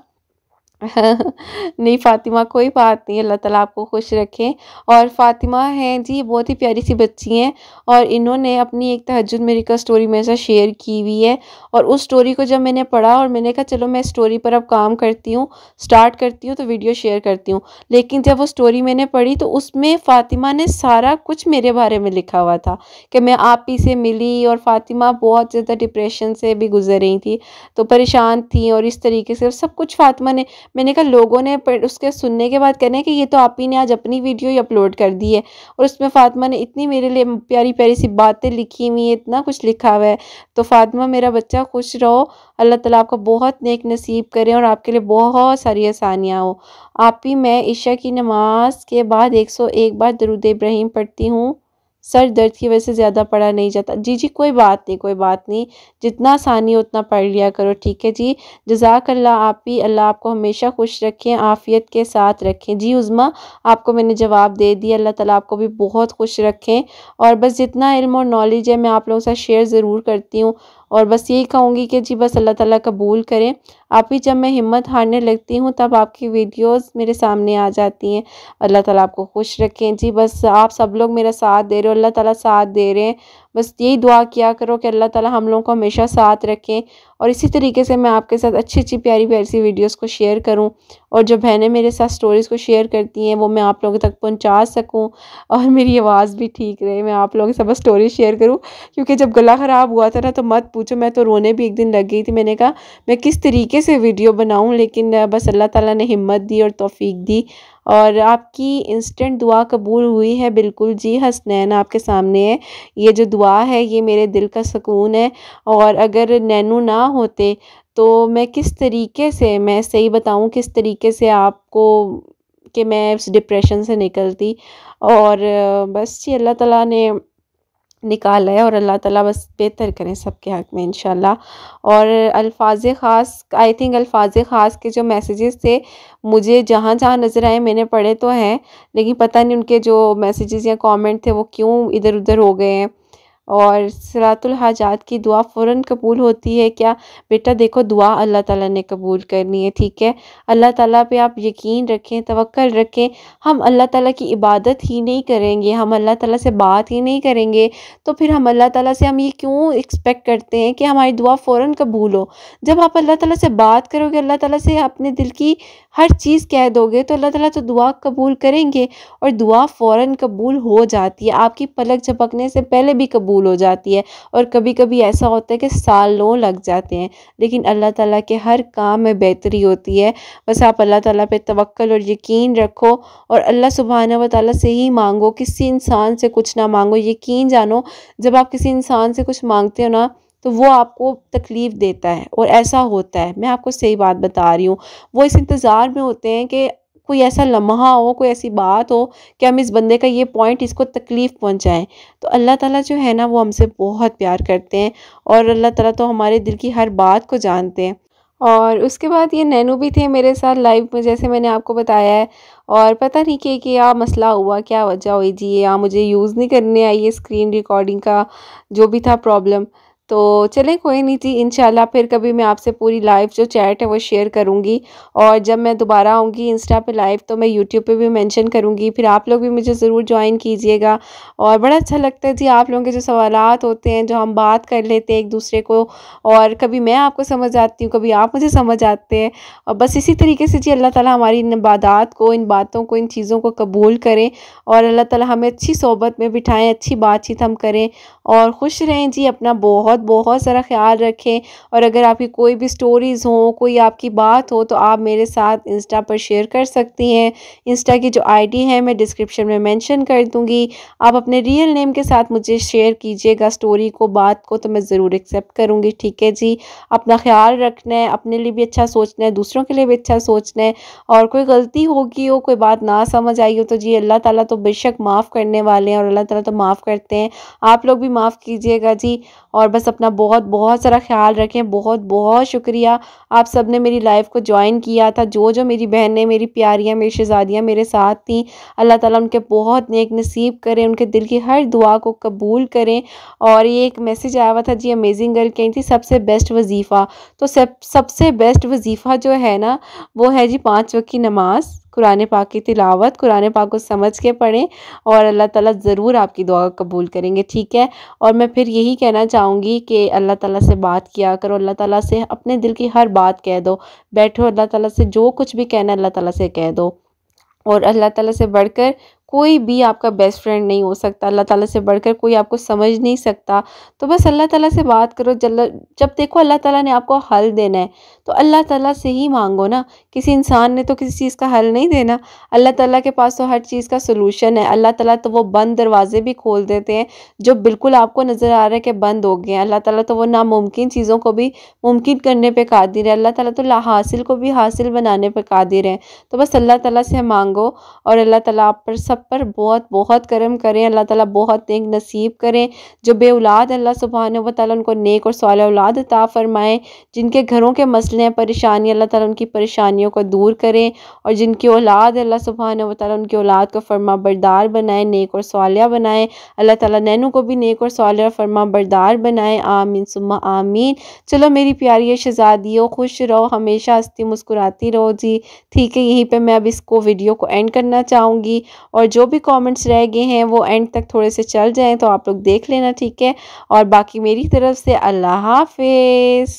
[LAUGHS] नहीं फ़ातिमा कोई बात नहीं अल्लाह ताला आपको खुश रखे और फ़ातिमा हैं जी बहुत ही प्यारी सी बच्ची हैं और इन्होंने अपनी एक तहजद मेरी का स्टोरी मेरे साथ शेयर की हुई है और उस स्टोरी को जब मैंने पढ़ा और मैंने कहा चलो मैं स्टोरी पर अब काम करती हूँ स्टार्ट करती हूँ तो वीडियो शेयर करती हूँ लेकिन जब वो स्टोरी मैंने पढ़ी तो उसमें फ़ातिमा ने सारा कुछ मेरे बारे में लिखा हुआ था कि मैं आप ही से मिली और फ़ातिमा बहुत ज़्यादा डिप्रेशन से भी गुजर रही थी तो परेशान थी और इस तरीके से सब कुछ फ़ातिमा ने मैंने कहा लोगों ने उसके सुनने के बाद कहना कि ये तो आप ही ने आज अपनी वीडियो ही अपलोड कर दी है और उसमें फ़ातिमा ने इतनी मेरे लिए प्यारी प्यारी सी बातें लिखी हुई हैं इतना कुछ लिखा हुआ है तो फ़ातिमा मेरा बच्चा खुश रहो अल्लाह ताला आपका बहुत नेक नसीब करें और आपके लिए बहुत सारी आसानियाँ हो आप ही मैं ईशा की नमाज के बाद एक सौ एक बार दरुद इब्राहिम पढ़ती हूँ सर दर्द की वजह से ज़्यादा पढ़ा नहीं जाता जी जी कोई बात नहीं कोई बात नहीं जितना आसानी हो उतना पढ़ लिया करो ठीक है जी जजाकल्ला आप ही अल्लाह आपको हमेशा खुश रखें आफ़ियत के साथ रखें जी उज़मा आपको मैंने जवाब दे दिया अल्लाह ताला आपको भी बहुत खुश रखें और बस जितना इल्म और नॉलेज है मैं आप लोगों से शेयर ज़रूर करती हूँ और बस यही कहूँगी कि जी बस अल्लाह ताला कबूल करें आप ही जब मैं हिम्मत हारने लगती हूँ तब आपकी वीडियोस मेरे सामने आ जाती हैं अल्लाह ताला आपको खुश रखें जी बस आप सब लोग मेरा साथ दे रहे हो अल्लाह ताला साथ दे रहे हैं बस यही दुआ किया करो कि अल्लाह ताला हम लोगों को हमेशा साथ रखें और इसी तरीके से मैं आपके साथ अच्छी अच्छी प्यारी प्यारी सी वीडियोस को शेयर करूं और जो बहनें मेरे साथ स्टोरीज़ को शेयर करती हैं वो मैं आप लोगों तक पहुंचा सकूं और मेरी आवाज़ भी ठीक रहे मैं आप लोगों के साथ स्टोरी शेयर करूँ क्योंकि जब गला ख़राब हुआ था ना तो मत पूछो मैं तो रोने भी एक दिन लग गई थी मैंने कहा मैं किस तरीके से वीडियो बनाऊँ लेकिन बस अल्लाह ताली ने हिम्मत दी और तोफ़ी दी और आपकी इंस्टेंट दुआ कबूल हुई है बिल्कुल जी हसनैन आपके सामने है ये जो दुआ है ये मेरे दिल का सुकून है और अगर नैनू ना होते तो मैं किस तरीके से मैं सही बताऊँ किस तरीके से आपको कि मैं उस डिप्रेशन से निकलती और बस ये अल्लाह ताला ने निकाला है और अल्लाह ताला बस बेहतर करें सबके हक़ में इन और अल्फाज ख़ास आई थिंक अल्फाज ख़ास के जो मैसेजेस थे मुझे जहाँ जहाँ नज़र आए मैंने पढ़े तो हैं लेकिन पता नहीं उनके जो मैसेजेस या कमेंट थे वो क्यों इधर उधर हो गए हैं और सलातुल हाजात की दुआ फ़ौर कबूल होती है क्या बेटा देखो दुआ अल्लाह ताला ने कबूल करनी है ठीक है अल्लाह ताला पे आप यकीन रखें तवक्ल रखें हम अल्लाह ताला की इबादत ही नहीं करेंगे हम अल्लाह ताला से बात ही नहीं करेंगे तो फिर हम अल्लाह ताला से हम ये क्यों एक्सपेक्ट करते हैं कि हमारी दुआ फ़ौर कबूल हो जब आप अल्लाह तला से बात करोगे अल्लाह तला से अपने दिल की हर चीज़ कह दोगे तो अल्लाह तला तो दुआ कबूल करेंगे और दुआ फ़ौर कबूल हो जाती है आपकी पलक झपकने से पहले भी कबूल कबूल हो जाती है और कभी कभी ऐसा होता है कि सालों लग जाते हैं लेकिन अल्लाह ताला के हर काम में बेहतरी होती है बस आप अल्लाह ताला पे तवक्ल और यकीन रखो और अल्लाह सुबहाना व ताली से ही मांगो किसी इंसान से कुछ ना मांगो यकीन जानो जब आप किसी इंसान से कुछ मांगते हो ना तो वो आपको तकलीफ़ देता है और ऐसा होता है मैं आपको सही बात बता रही हूँ वो इस इंतज़ार में होते हैं कि कोई ऐसा लम्हा हो कोई ऐसी बात हो कि हम इस बंदे का ये पॉइंट इसको तकलीफ़ पहुंचाएं तो अल्लाह ताला जो है ना वो हमसे बहुत प्यार करते हैं और अल्लाह ताला तो हमारे दिल की हर बात को जानते हैं और उसके बाद ये नैनू भी थे मेरे साथ लाइव में जैसे मैंने आपको बताया है और पता नहीं कि क्या मसला हुआ क्या वजह हुई जी या मुझे यूज़ नहीं करने आई ये स्क्रीन रिकॉर्डिंग का जो भी था प्रॉब्लम तो चलें कोई नहीं जी इन फिर कभी मैं आपसे पूरी लाइव जो चैट है वो शेयर करूँगी और जब मैं दोबारा आऊँगी इंस्टा पे लाइव तो मैं यूट्यूब पे भी मेंशन करूँगी फिर आप लोग भी मुझे ज़रूर ज्वाइन कीजिएगा और बड़ा अच्छा लगता है जी आप लोगों के जो सवाल होते हैं जो हम बात कर लेते हैं एक दूसरे को और कभी मैं आपको समझ आती हूँ कभी आप मुझे समझ आते हैं और बस इसी तरीके से जी अल्लाह ताली हमारी इन इबादात को इन बातों को इन चीज़ों को कबूल करें और अल्लाह ताली हमें अच्छी सोबत में बिठाएँ अच्छी बातचीत हम करें और खुश रहें जी अपना बहुत बहुत बहुत सारा ख्याल रखें और अगर आपकी कोई भी स्टोरीज़ हो कोई आपकी बात हो तो आप मेरे साथ इंस्टा पर शेयर कर सकती हैं इंस्टा की जो आईडी है मैं डिस्क्रिप्शन में मेंशन कर दूंगी आप अपने रियल नेम के साथ मुझे शेयर कीजिएगा स्टोरी को बात को तो मैं ज़रूर एक्सेप्ट करूँगी ठीक है जी अपना ख्याल रखना है अपने लिए भी अच्छा सोचना है दूसरों के लिए भी अच्छा सोचना है और कोई गलती होगी हो कोई बात ना समझ आई हो तो जी अल्लाह ताला तो बेशक माफ़ करने वाले हैं और अल्लाह ताला तो माफ़ करते हैं आप लोग भी माफ़ कीजिएगा जी और बस अपना बहुत बहुत सारा ख्याल रखें बहुत बहुत शुक्रिया आप सब ने मेरी लाइफ को ज्वाइन किया था जो जो मेरी बहनें मेरी प्यारियाँ मेरी शहजादियाँ मेरे साथ थीं अल्लाह ताला उनके बहुत नेक नसीब करें उनके दिल की हर दुआ को कबूल करें और ये एक मैसेज आया हुआ था जी अमेजिंग गर्ल कहीं थी सबसे बेस्ट वजीफ़ा तो सब सबसे बेस्ट वजीफ़ा जो है ना वो है जी पाँच वक्त की नमाज़ कुरान पाक की तिलावत कुरान पाक को समझ के पढ़ें और अल्लाह ताला ज़रूर आपकी दुआ कबूल करेंगे ठीक है और मैं फिर यही कहना चाहूँगी कि अल्लाह ताला से बात किया करो अल्लाह ताला से अपने दिल की हर बात कह दो बैठो अल्लाह ताला से जो कुछ भी कहना अल्लाह ताला से कह दो और अल्लाह ताला से बढ़कर कोई भी आपका बेस्ट फ्रेंड नहीं हो सकता अल्लाह ताला से बढ़कर कोई आपको समझ नहीं सकता तो बस अल्लाह ताला से बात करो जल जब देखो अल्लाह ताला ने आपको हल देना है तो अल्लाह ताला से ही मांगो ना किसी इंसान ने तो किसी चीज़ का हल नहीं देना अल्लाह ताला के पास तो हर चीज़ का सोलूशन है अल्लाह ताला तो वो बंद दरवाजे भी खोल देते हैं जो बिल्कुल आपको नज़र आ रहा है कि बंद हो गए हैं अल्लाह ताला तो वो नामुमकिन चीज़ों को भी मुमकिन करने पर कादिर है अल्लाह ताला तो हासिल को भी हासिल बनाने पर कादिर है तो बस अल्लाह ताला से मांगो और अल्लाह ताला आप पर सब सब पर बहुत बहुत करम करें अल्लाह ताला बहुत नेक नसीब करें जो बे औलाद अल्लाह सुबहान व ताली उनको नेक और साल औलाद अता फ़रमाएँ जिनके घरों के मसले हैं परेशानी अल्लाह ताला उनकी परेशानियों को दूर करें और जिनकी औलाद अल्लाह सुबहान व उनकी औलाद को फरमा बरदार बनाए नेक और सालिया बनाए अल्लाह ताला नैनू को भी नेक और सालिया फरमा बरदार बनाए आमीन सुम्मा आमीन चलो मेरी प्यारी शहजादियों खुश रहो हमेशा हंसती मुस्कुराती रहो जी ठीक है यहीं पर मैं अब इसको वीडियो को एंड करना चाहूँगी और जो भी कमेंट्स रह गए हैं वो एंड तक थोड़े से चल जाएं तो आप लोग देख लेना ठीक है और बाकी मेरी तरफ से अल्लाह हाफिज़